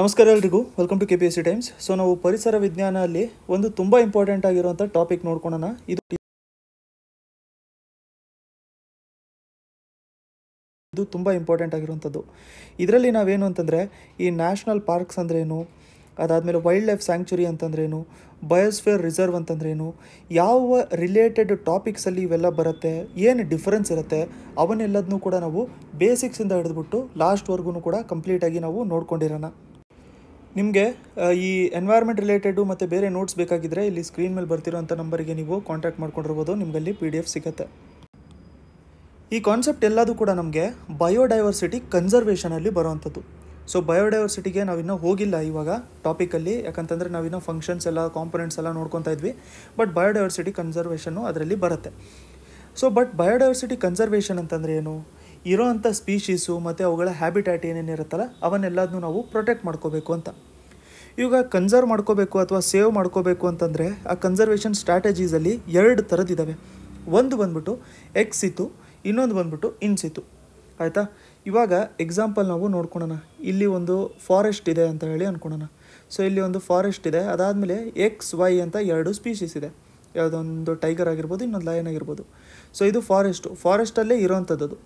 ನಮಸ್ಕಾರ ಎಲ್ರಿಗೂ welcome to K P S C times so ನಾವು ಪರಿಸರ ವಿಜ್ಞಾನ ಅಲ್ಲಿ ಒಂದು ತುಂಬ ಇಂಪಾರ್ಟೆಂಟ್ ಆಗಿರುವಂಥ ಟಾಪಿಕ್ ನೋಡ್ಕೊಳ್ಳೋಣ ಇದು ಇದು ತುಂಬ ಇಂಪಾರ್ಟೆಂಟ್ ಆಗಿರುವಂಥದ್ದು ಇದರಲ್ಲಿ ನಾವೇನು ಅಂತಂದರೆ ಈ ನ್ಯಾಷನಲ್ ಪಾರ್ಕ್ಸ್ ಅಂದ್ರೇನು ಅದಾದಮೇಲೆ ವೈಲ್ಡ್ ಲೈಫ್ ಸ್ಯಾಂಕ್ಚುರಿ ಅಂತಂದ್ರೇನು ಬಯೋಸ್ಫಿಯರ್ ರಿಸರ್ವ್ ಅಂತಂದ್ರೇನು ಯಾವ ರಿಲೇಟೆಡ್ ಟಾಪಿಕ್ಸಲ್ಲಿ ಇವೆಲ್ಲ ಬರುತ್ತೆ ಏನು ಡಿಫರೆನ್ಸ್ ಇರುತ್ತೆ ಅವನ್ನೆಲ್ಲದನ್ನೂ ಕೂಡ ನಾವು ಬೇಸಿಕ್ಸಿಂದ ಹಿಡಿದ್ಬಿಟ್ಟು ಲಾಸ್ಟ್ವರೆಗೂ ಕೂಡ ಕಂಪ್ಲೀಟಾಗಿ ನಾವು ನೋಡ್ಕೊಂಡಿರೋಣ ನಿಮಗೆ ಈ ಎನ್ವೈರ್ಮೆಂಟ್ ರಿಲೇಟೆಡು ಮತ್ತು ಬೇರೆ ನೋಟ್ಸ್ ಬೇಕಾಗಿದ್ದರೆ ಇಲ್ಲಿ ಸ್ಕ್ರೀನ್ ಮೇಲೆ ಬರ್ತಿರೋಂಥ ನಂಬರಿಗೆ ನೀವು ಕಾಂಟ್ಯಾಕ್ಟ್ ಮಾಡ್ಕೊಂಡಿರ್ಬೋದು ನಿಮಗಲ್ಲಿ ಪಿ ಡಿ ಎಫ್ ಸಿಗುತ್ತೆ ಈ ಕಾನ್ಸೆಪ್ಟ್ ಎಲ್ಲದೂ ಕೂಡ ನಮಗೆ ಬಯೋಡೈವರ್ಸಿಟಿ ಕನ್ಸರ್ವೇಷನಲ್ಲಿ ಬರೋವಂಥದ್ದು ಸೊ ಬಯೋಡೈವರ್ಸಿಟಿಗೆ ನಾವಿನ್ನೂ ಹೋಗಿಲ್ಲ ಇವಾಗ ಟಾಪಿಕಲ್ಲಿ ಯಾಕಂತಂದರೆ ನಾವಿನ್ನೂ ಫಂಕ್ಷನ್ಸ್ ಎಲ್ಲ ಕಾಂಪೊನೆಂಟ್ಸ್ ಎಲ್ಲ ನೋಡ್ಕೊತಾ ಇದ್ವಿ ಬಟ್ ಬಯೋಡೈವರ್ಸಿಟಿ ಕನ್ಸರ್ವೇಷನ್ನು ಅದರಲ್ಲಿ ಬರುತ್ತೆ ಸೊ ಬಟ್ ಬಯೋಡೈವರ್ಸಿಟಿ ಕನ್ಸರ್ವೇಷನ್ ಅಂತಂದರೆ ಏನು ಇರೋ ಅಂಥ ಸ್ಪೀಷೀಸು ಮತ್ತು ಅವುಗಳ ಹ್ಯಾಬಿಟ್ಯಾಟ್ ಏನೇನಿರುತ್ತಲ್ಲ ಅವನ್ನೆಲ್ಲದನ್ನೂ ನಾವು ಪ್ರೊಟೆಕ್ಟ್ ಮಾಡ್ಕೋಬೇಕು ಅಂತ ಇವಾಗ ಕನ್ಸರ್ವ್ ಮಾಡ್ಕೋಬೇಕು ಅಥವಾ ಸೇವ್ ಮಾಡ್ಕೋಬೇಕು ಅಂತಂದರೆ ಆ ಕನ್ಸರ್ವೇಷನ್ ಸ್ಟ್ರಾಟಜೀಸಲ್ಲಿ ಎರಡು ಥರದಿದ್ದಾವೆ ಒಂದು ಬಂದ್ಬಿಟ್ಟು ಎಕ್ಸ್ ಇತ್ತು ಇನ್ನೊಂದು ಬಂದ್ಬಿಟ್ಟು ಇನ್ಸ್ ಇತ್ತು ಆಯಿತಾ ಇವಾಗ ಎಕ್ಸಾಂಪಲ್ ನಾವು ನೋಡ್ಕೊಳೋಣ ಇಲ್ಲಿ ಒಂದು ಫಾರೆಸ್ಟ್ ಇದೆ ಅಂತ ಹೇಳಿ ಅಂದ್ಕೊಳೋಣ ಸೊ ಇಲ್ಲಿ ಒಂದು ಫಾರೆಸ್ಟ್ ಇದೆ ಅದಾದಮೇಲೆ ಎಕ್ಸ್ ವೈ ಅಂತ ಎರಡು ಸ್ಪೀಷೀಸ್ ಇದೆ ಯಾವುದೊಂದು ಟೈಗರ್ ಆಗಿರ್ಬೋದು ಇನ್ನೊಂದು ಲಯನ್ ಆಗಿರ್ಬೋದು ಸೊ ಇದು ಫಾರೆಸ್ಟು ಫಾರೆಸ್ಟಲ್ಲೇ ಇರೋವಂಥದ್ದು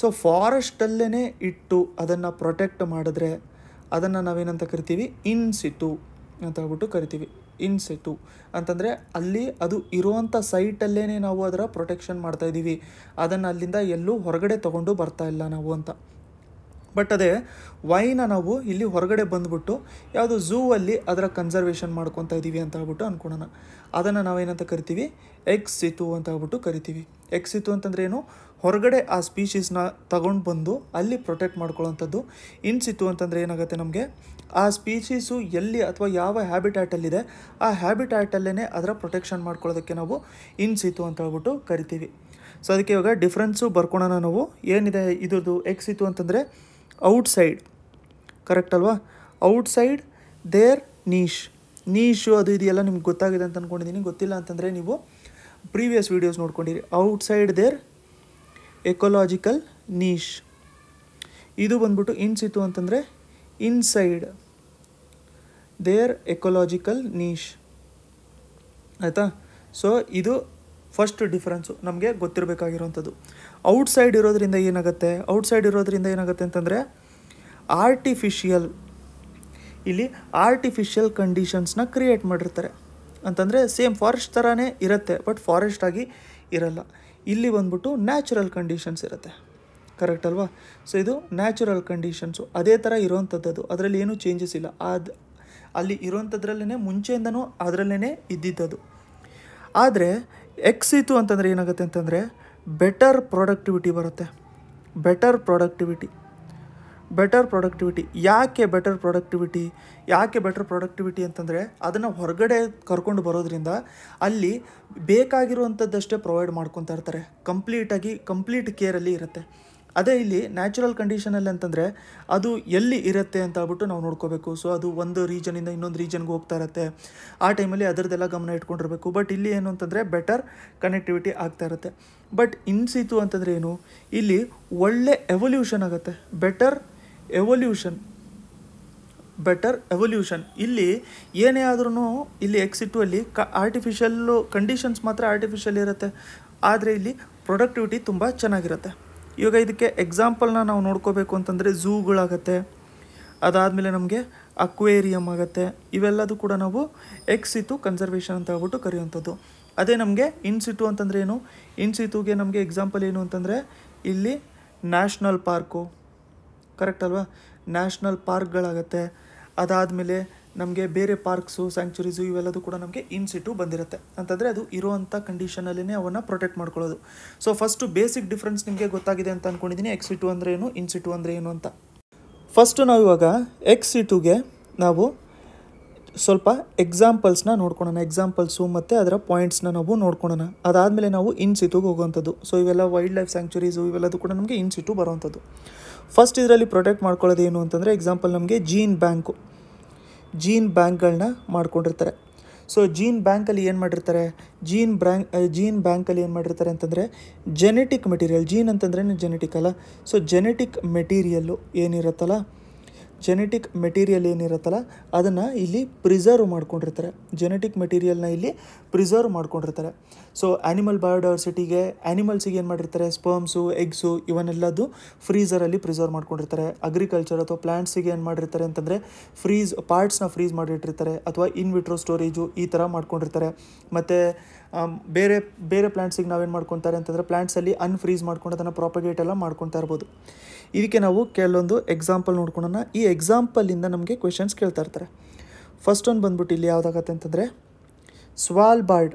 ಸೊ ಫಾರೆಸ್ಟಲ್ಲೇ ಇಟ್ಟು ಅದನ್ನು ಪ್ರೊಟೆಕ್ಟ್ ಮಾಡಿದ್ರೆ ಅದನ್ನು ನಾವೇನಂತ ಕರಿತೀವಿ ಇನ್ಸಿತು ಅಂತ ಹೇಳ್ಬಿಟ್ಟು ಕರಿತೀವಿ ಇನ್ಸಿತು ಅಂತಂದರೆ ಅಲ್ಲಿ ಅದು ಇರುವಂಥ ಸೈಟಲ್ಲೇ ನಾವು ಅದರ ಪ್ರೊಟೆಕ್ಷನ್ ಮಾಡ್ತಾಯಿದ್ದೀವಿ ಅದನ್ನು ಅಲ್ಲಿಂದ ಎಲ್ಲೂ ಹೊರಗಡೆ ತೊಗೊಂಡು ಬರ್ತಾ ಇಲ್ಲ ನಾವು ಅಂತ ಬಟ್ ಅದೇ ವೈನ ನಾವು ಇಲ್ಲಿ ಹೊರಗಡೆ ಬಂದುಬಿಟ್ಟು ಯಾವುದು ಝೂ ಅಲ್ಲಿ ಅದರ ಕನ್ಸರ್ವೇಷನ್ ಮಾಡ್ಕೊತಾ ಇದ್ದೀವಿ ಅಂತ ಹೇಳ್ಬಿಟ್ಟು ಅಂದ್ಕೊಳೋಣ ಅದನ್ನು ನಾವೇನಂತ ಕರಿತೀವಿ ಇತ್ತು ಅಂತ ಹೇಳ್ಬಿಟ್ಟು ಕರಿತೀವಿ ಎಕ್ಸ್ ಇತ್ತು ಅಂತಂದ್ರೆ ಏನು ಹೊರಗಡೆ ಆ ಸ್ಪೀಶೀಸ್ನ ತಗೊಂಡು ಬಂದು ಅಲ್ಲಿ ಪ್ರೊಟೆಕ್ಟ್ ಇನ್ಸ್ ಇತ್ತು ಅಂತಂದರೆ ಏನಾಗುತ್ತೆ ನಮಗೆ ಆ ಸ್ಪೀಶೀಸು ಎಲ್ಲಿ ಅಥವಾ ಯಾವ ಹ್ಯಾಬಿಟ್ಯಾಟಲ್ಲಿದೆ ಆ ಹ್ಯಾಬಿಟ್ಯಾಟಲ್ಲೇ ಅದರ ಪ್ರೊಟೆಕ್ಷನ್ ಮಾಡ್ಕೊಳ್ಳೋದಕ್ಕೆ ನಾವು ಇತು ಅಂತ ಹೇಳ್ಬಿಟ್ಟು ಕರಿತೀವಿ ಸೊ ಅದಕ್ಕೆ ಇವಾಗ ಡಿಫ್ರೆನ್ಸು ಬರ್ಕೊಳೋಣ ನಾವು ಏನಿದೆ ಎಕ್ಸ್ ಇತ್ತು ಅಂತಂದರೆ ಔಟ್ಸೈಡ್ ಕರೆಕ್ಟ್ ಅಲ್ವಾ ಔಟ್ಸೈಡ್ ದೇರ್ ನೀಶ್ ನೀಶು ಅದು ಇದೆಲ್ಲ ನಿಮ್ಗೆ ಗೊತ್ತಾಗಿದೆ ಅಂತ ಅಂದ್ಕೊಂಡಿದ್ದೀನಿ ಗೊತ್ತಿಲ್ಲ ಅಂತಂದರೆ ನೀವು ಪ್ರೀವಿಯಸ್ ವೀಡಿಯೋಸ್ ನೋಡ್ಕೊಂಡಿರಿ ಔಟ್ಸೈಡ್ ದೇರ್ ಎಕೊಲಾಜಿಕಲ್ ನೀಶ್ ಇದು ಬಂದ್ಬಿಟ್ಟು ಇನ್ಸಿತು ಅಂತಂದರೆ ಇನ್ಸೈಡ್ ದೇರ್ ಎಕೊಲಾಜಿಕಲ್ ನೀಶ್ ಆಯಿತಾ ಸೊ ಇದು ಫಸ್ಟ್ ಡಿಫ್ರೆನ್ಸು ನಮಗೆ ಗೊತ್ತಿರಬೇಕಾಗಿರೋಂಥದ್ದು ಔಟ್ಸೈಡ್ ಇರೋದ್ರಿಂದ ಏನಾಗುತ್ತೆ ಔಟ್ಸೈಡ್ ಇರೋದ್ರಿಂದ ಏನಾಗುತ್ತೆ ಅಂತಂದರೆ ಆರ್ಟಿಫಿಷಿಯಲ್ ಇಲ್ಲಿ ಆರ್ಟಿಫಿಷಿಯಲ್ ಕಂಡೀಷನ್ಸ್ನ ಕ್ರಿಯೇಟ್ ಮಾಡಿರ್ತಾರೆ ಅಂತಂದರೆ ಸೇಮ್ ಫಾರೆಸ್ಟ್ ಥರನೇ ಇರುತ್ತೆ ಬಟ್ ಫಾರೆಸ್ಟ್ ಆಗಿ ಇರಲ್ಲ ಇಲ್ಲಿ ಬಂದ್ಬಿಟ್ಟು ನ್ಯಾಚುರಲ್ ಕಂಡೀಷನ್ಸ್ ಇರುತ್ತೆ ಕರೆಕ್ಟ್ ಅಲ್ವಾ ಸೊ ಇದು ನ್ಯಾಚುರಲ್ ಕಂಡೀಷನ್ಸು ಅದೇ ಥರ ಇರೋವಂಥದ್ದು ಅದು ಅದರಲ್ಲಿ ಏನೂ ಚೇಂಜಸ್ ಇಲ್ಲ ಅದು ಅಲ್ಲಿ ಇರೋಂಥದ್ರಲ್ಲೇ ಮುಂಚೆಯಿಂದನೂ ಅದರಲ್ಲೇ ಇದ್ದಿದ್ದದು ಆದರೆ ಎಕ್ಸ್ ಇತ್ತು ಅಂತಂದರೆ ಏನಾಗುತ್ತೆ ಅಂತಂದರೆ ಬೆಟರ್ ಪ್ರೊಡಕ್ಟಿವಿಟಿ ಬರುತ್ತೆ ಬೆಟರ್ ಪ್ರಾಡಕ್ಟಿವಿಟಿ ಬೆಟರ್ ಪ್ರಾಡಕ್ಟಿವಿಟಿ ಯಾಕೆ ಬೆಟರ್ ಪ್ರೊಡಕ್ಟಿವಿಟಿ ಯಾಕೆ ಬೆಟರ್ ಪ್ರೊಡಕ್ಟಿವಿಟಿ ಅಂತಂದರೆ ಅದನ್ನು ಹೊರಗಡೆ ಕರ್ಕೊಂಡು ಬರೋದ್ರಿಂದ ಅಲ್ಲಿ ಬೇಕಾಗಿರುವಂಥದ್ದಷ್ಟೇ ಪ್ರೊವೈಡ್ ಮಾಡ್ಕೊತಾ ಇರ್ತಾರೆ ಕಂಪ್ಲೀಟಾಗಿ ಕಂಪ್ಲೀಟ್ ಕೇರಲ್ಲಿ ಇರುತ್ತೆ ಅದೇ ಇಲ್ಲಿ ನ್ಯಾಚುರಲ್ ಕಂಡೀಷನಲ್ಲಿ ಅಂತಂದರೆ ಅದು ಎಲ್ಲಿ ಇರುತ್ತೆ ಅಂತ ಹೇಳ್ಬಿಟ್ಟು ನಾವು ನೋಡ್ಕೋಬೇಕು ಸೊ ಅದು ಒಂದು ರೀಜನಿಂದ ಇನ್ನೊಂದು ರೀಜನ್ಗೆ ಹೋಗ್ತಾ ಇರುತ್ತೆ ಆ ಟೈಮಲ್ಲಿ ಅದರದ್ದೆಲ್ಲ ಗಮನ ಇಟ್ಕೊಂಡಿರಬೇಕು ಬಟ್ ಇಲ್ಲಿ ಏನು ಅಂತಂದರೆ ಬೆಟರ್ ಕನೆಕ್ಟಿವಿಟಿ ಆಗ್ತಾ ಇರುತ್ತೆ ಬಟ್ ಇನ್ಸಿತು ಅಂತಂದರೆ ಏನು ಇಲ್ಲಿ ಒಳ್ಳೆ ಎವಲ್ಯೂಷನ್ ಆಗುತ್ತೆ ಬೆಟರ್ ಎವಲ್ಯೂಷನ್ ಬೆಟರ್ ಎವಲ್ಯೂಷನ್ ಇಲ್ಲಿ ಏನೇ ಆದ್ರೂ ಇಲ್ಲಿ ಎಕ್ಸಿಟು ಅಲ್ಲಿ ಕ ಆರ್ಟಿಫಿಷಿಯಲ್ಲು ಕಂಡೀಷನ್ಸ್ ಮಾತ್ರ ಆರ್ಟಿಫಿಷಿಯಲ್ ಇರುತ್ತೆ ಆದರೆ ಇಲ್ಲಿ ಪ್ರೊಡಕ್ಟಿವಿಟಿ ತುಂಬ ಚೆನ್ನಾಗಿರುತ್ತೆ ಇವಾಗ ಇದಕ್ಕೆ ಎಕ್ಸಾಂಪಲ್ನ ನಾವು ನೋಡ್ಕೋಬೇಕು ಅಂತಂದರೆ ಝೂಗಳಾಗತ್ತೆ ಅದಾದಮೇಲೆ ನಮಗೆ ಅಕ್ವೇರಿಯಂ ಆಗುತ್ತೆ ಇವೆಲ್ಲದು ಕೂಡ ನಾವು ಎಕ್ಸಿತು ಕನ್ಸರ್ವೇಷನ್ ಅಂತ ಹೇಳ್ಬಿಟ್ಟು ಕರೆಯುವಂಥದ್ದು ಅದೇ ನಮಗೆ ಇನ್ಸಿಟು ಅಂತಂದರೆ ಏನು ಇನ್ಸಿತುಗೆ ನಮಗೆ ಎಕ್ಸಾಂಪಲ್ ಏನು ಅಂತಂದರೆ ಇಲ್ಲಿ ನ್ಯಾಷ್ನಲ್ ಪಾರ್ಕು ಕರೆಕ್ಟ್ ಅಲ್ವಾ ನ್ಯಾಷ್ನಲ್ ಪಾರ್ಕ್ಗಳಾಗತ್ತೆ ಅದಾದಮೇಲೆ ನಮಗೆ ಬೇರೆ ಪಾರ್ಕ್ಸು ಸ್ಯಾಂಕ್ಚುರೀಸು ಇವೆಲ್ಲದೂ ಕೂಡ ನಮಗೆ ಇನ್ ಸಿಟು ಬಂದಿರುತ್ತೆ ಅಂತಂದರೆ ಅದು ಇರೋವಂಥ ಕಂಡೀಷನಲ್ಲೇ ಅವನ್ನ ಪ್ರೊಟೆಕ್ಟ್ ಮಾಡ್ಕೊಳ್ಳೋದು ಸೊ ಫಸ್ಟು ಬೇಸಿಕ್ ಡಿಫ್ರೆನ್ಸ್ ನಿಮಗೆ ಗೊತ್ತಾಗಿದೆ ಅಂತ ಅಂದ್ಕೊಂಡಿದ್ದೀನಿ ಎಕ್ಸ್ ಸಿಟು ಅಂದರೆ ಏನು ಇನ್ ಸಿಟು ಅಂದರೆ ಏನು ಅಂತ ಫಸ್ಟು ನಾವು ಇವಾಗ ಎಕ್ಸ್ ಸಿಟುಗೆ ನಾವು ಸ್ವಲ್ಪ ಎಕ್ಸಾಂಪಲ್ಸ್ನ ನೋಡ್ಕೊಳೋಣ ಎಕ್ಸಾಂಪಲ್ಸು ಮತ್ತು ಅದರ ಪಾಯಿಂಟ್ಸ್ನ ನಾವು ನೋಡ್ಕೊಳೋಣ ಅದಾದಮೇಲೆ ನಾವು ಇನ್ ಸಿಟುಗೆ ಹೋಗುವಂಥದ್ದು ಸೊ ಇವೆಲ್ಲ ವೈಲ್ಡ್ ಲೈಫ್ ಸ್ಯಾಂಕ್ಚುರೀಸು ಇವೆಲ್ಲದೂ ಕೂಡ ನಮಗೆ ಇನ್ ಸಿಟು ಬರುವಂಥದ್ದು ಫಸ್ಟ್ ಇದರಲ್ಲಿ ಪ್ರೊಟೆಕ್ಟ್ ಮಾಡ್ಕೊಳ್ಳೋದು ಏನು ಅಂತಂದರೆ ಎಕ್ಸಾಂಪಲ್ ನಮಗೆ ಜೀನ್ ಬ್ಯಾಂಕು ಜೀನ್ ಬ್ಯಾಂಕ್ಗಳನ್ನ ಮಾಡ್ಕೊಂಡಿರ್ತಾರೆ ಸೊ ಜೀನ್ ಬ್ಯಾಂಕಲ್ಲಿ ಏನು ಮಾಡಿರ್ತಾರೆ ಜೀನ್ ಬ್ರ್ಯಾಂಕ್ ಜೀನ್ ಬ್ಯಾಂಕಲ್ಲಿ ಏನು ಮಾಡಿರ್ತಾರೆ ಅಂತಂದರೆ ಜೆನೆಟಿಕ್ ಮೆಟೀರಿಯಲ್ ಜೀನ್ ಅಂತಂದ್ರೇ ಜೆನೆಟಿಕ್ ಅಲ್ಲ ಸೊ ಜೆನೆಟಿಕ್ ಮೆಟೀರಿಯಲ್ಲು ಏನಿರುತ್ತಲ್ಲ ಜೆನೆಟಿಕ್ ಮೆಟೀರಿಯಲ್ ಏನಿರುತ್ತಲ್ಲ ಅದನ್ನು ಇಲ್ಲಿ ಪ್ರಿಸರ್ವ್ ಮಾಡ್ಕೊಂಡಿರ್ತಾರೆ ಜೆನೆಟಿಕ್ ಮೆಟೀರಿಯಲ್ನ ಇಲ್ಲಿ ಪ್ರಿಸರ್ವ್ ಮಾಡ್ಕೊಂಡಿರ್ತಾರೆ ಸೊ ಆ್ಯನಿಮಲ್ ಬಯೋಡೈವರ್ಸಿಟಿಗೆ ಆ್ಯನಿಮಲ್ಸಿಗೆ ಏನು ಮಾಡಿರ್ತಾರೆ ಸ್ಪರ್ಮ್ಸು ಎಗ್ಸು ಇವನ್ನೆಲ್ಲದು ಫ್ರೀಸರಲ್ಲಿ ಪ್ರಿಸರ್ವ್ ಮಾಡ್ಕೊಂಡಿರ್ತಾರೆ ಅಗ್ರಿಕಲ್ಚರ್ ಅಥವಾ ಪ್ಲ್ಯಾಂಟ್ಸಿಗೆ ಏನು ಮಾಡಿರ್ತಾರೆ ಅಂತಂದರೆ ಫ್ರೀಸ್ ಪಾರ್ಟ್ಸ್ನ ಫ್ರೀಸ್ ಮಾಡಿಟ್ಟಿರ್ತಾರೆ ಅಥವಾ ಇನ್ವಿಟ್ರೋ ಸ್ಟೋರೇಜು ಈ ಥರ ಮಾಡ್ಕೊಂಡಿರ್ತಾರೆ ಮತ್ತು ಬೇರೆ ಬೇರೆ ಪ್ಲ್ಯಾಂಟ್ಸಿಗೆ ನಾವೇನು ಮಾಡ್ಕೊತಾರೆ ಅಂತಂದರೆ ಪ್ಲ್ಯಾಂಟ್ಸಲ್ಲಿ ಅನ್ಫ್ರೀಸ್ ಮಾಡ್ಕೊಂಡು ಅದನ್ನು ಪ್ರಾಪಗೇಟ್ ಎಲ್ಲ ಮಾಡ್ಕೊತಾ ಇರ್ಬೋದು ಇದಕ್ಕೆ ನಾವು ಕೆಲವೊಂದು ಎಕ್ಸಾಂಪಲ್ ನೋಡ್ಕೊಳ್ಳೋಣ ಈ ಎಕ್ಸಾಂಪಲಿಂದ ನಮಗೆ ಕ್ವೆಶನ್ಸ್ ಕೇಳ್ತಾ ಇರ್ತಾರೆ ಫಸ್ಟ್ ಒಂದು ಬಂದ್ಬಿಟ್ಟು ಇಲ್ಲಿ ಯಾವುದಾಗತ್ತೆ ಅಂತಂದರೆ Svalbard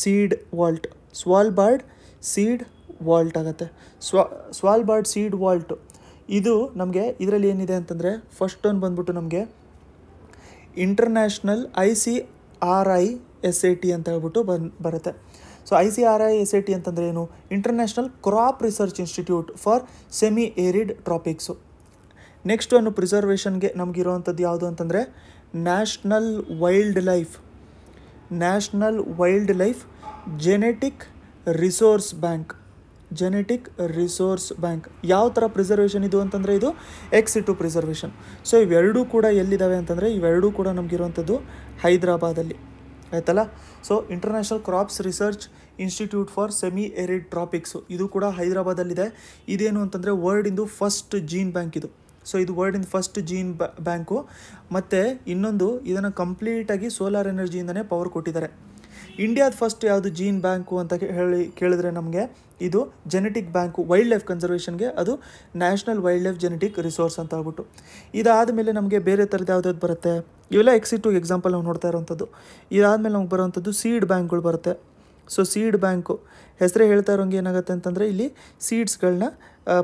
seed vault Svalbard seed vault ಆಗುತ್ತೆ ಸ್ವಾ ಸ್ವಾಲ್ ಬಾರ್ಡ್ ಸೀಡ್ ವಾಲ್ಟ್ ಇದು ನಮಗೆ ಇದರಲ್ಲಿ ಏನಿದೆ ಅಂತಂದರೆ ಫಸ್ಟ್ ಒಂದು ಬಂದ್ಬಿಟ್ಟು ನಮಗೆ international I C R I S I T ಅಂತ ಹೇಳ್ಬಿಟ್ಟು ಬನ್ ಬರುತ್ತೆ so I C R I S I T ಅಂತಂದ್ರೆ ಏನು international crop research institute for semi arid tropics next ಒಂದು ಪ್ರಿಸರ್ವೇಷನ್ಗೆ ನಮಗಿರೋವಂಥದ್ದು ಯಾವುದು ಅಂತಂದರೆ national wildlife national wildlife genetic resource bank genetic resource bank ಯಾವ ಥರ ಪ್ರಿಸರ್ವೇಷನ್ ಇದು ಅಂತಂದರೆ ಇದು ಎಕ್ಸ್ ಇಟು ಪ್ರಿಸರ್ವೇಷನ್ ಸೊ ಇವೆರಡೂ ಕೂಡ ಎಲ್ಲಿದ್ದಾವೆ ಅಂತಂದರೆ ಇವೆರಡೂ ಕೂಡ ನಮಗಿರುವಂಥದ್ದು ಹೈದರಾಬಾದಲ್ಲಿ ಆಯ್ತಲ್ಲ so international crops research institute for semi arid tropics ಇದು ಕೂಡ ಹೈದರಾಬಾದಲ್ಲಿದೆ ಇದೇನು ಅಂತಂದರೆ ವರ್ಲ್ಡಿಂದು ಫಸ್ಟ್ ಜೀನ್ ಬ್ಯಾಂಕ್ ಇದು ಸೊ ಇದು ವರ್ಲ್ಡಿಂದ ಫಸ್ಟ್ ಜೀನ್ ಬ್ಯಾಂಕು ಮತ್ತು ಇನ್ನೊಂದು ಇದನ್ನು ಕಂಪ್ಲೀಟಾಗಿ ಸೋಲಾರ್ ಎನರ್ಜಿಯಿಂದನೇ ಪವರ್ ಕೊಟ್ಟಿದ್ದಾರೆ ಇಂಡಿಯಾದ ಫಸ್ಟ್ ಯಾವುದು ಜೀನ್ ಬ್ಯಾಂಕು ಅಂತ ಹೇಳಿ ಕೇಳಿದ್ರೆ ನಮಗೆ ಇದು ಜೆನೆಟಿಕ್ ಬ್ಯಾಂಕು ವೈಲ್ಡ್ ಲೈಫ್ ಕನ್ಸರ್ವೇಷನ್ಗೆ ಅದು national wildlife genetic resource ಅಂತ ಹೇಳ್ಬಿಟ್ಟು ಇದಾದ ಮೇಲೆ ನಮಗೆ ಬೇರೆ ಥರದ್ದು ಯಾವ್ದು ಬರುತ್ತೆ ಇವೆಲ್ಲ ಎಕ್ಸಿಟ್ ಟು ಎಕ್ಸಾಂಪಲ್ ನಾವು ನೋಡ್ತಾ ಇರೋವಂಥದ್ದು ಇದಾದಮೇಲೆ ನಮ್ಗೆ ಬರೋವಂಥದ್ದು ಸೀಡ್ ಬ್ಯಾಂಕ್ಗಳು ಬರುತ್ತೆ ಸೊ ಸೀಡ್ ಬ್ಯಾಂಕು ಹೆಸರೇ ಹೇಳ್ತಾ ಇರೋಂಗೆ ಏನಾಗುತ್ತೆ ಅಂತಂದರೆ ಇಲ್ಲಿ ಸೀಡ್ಸ್ಗಳನ್ನ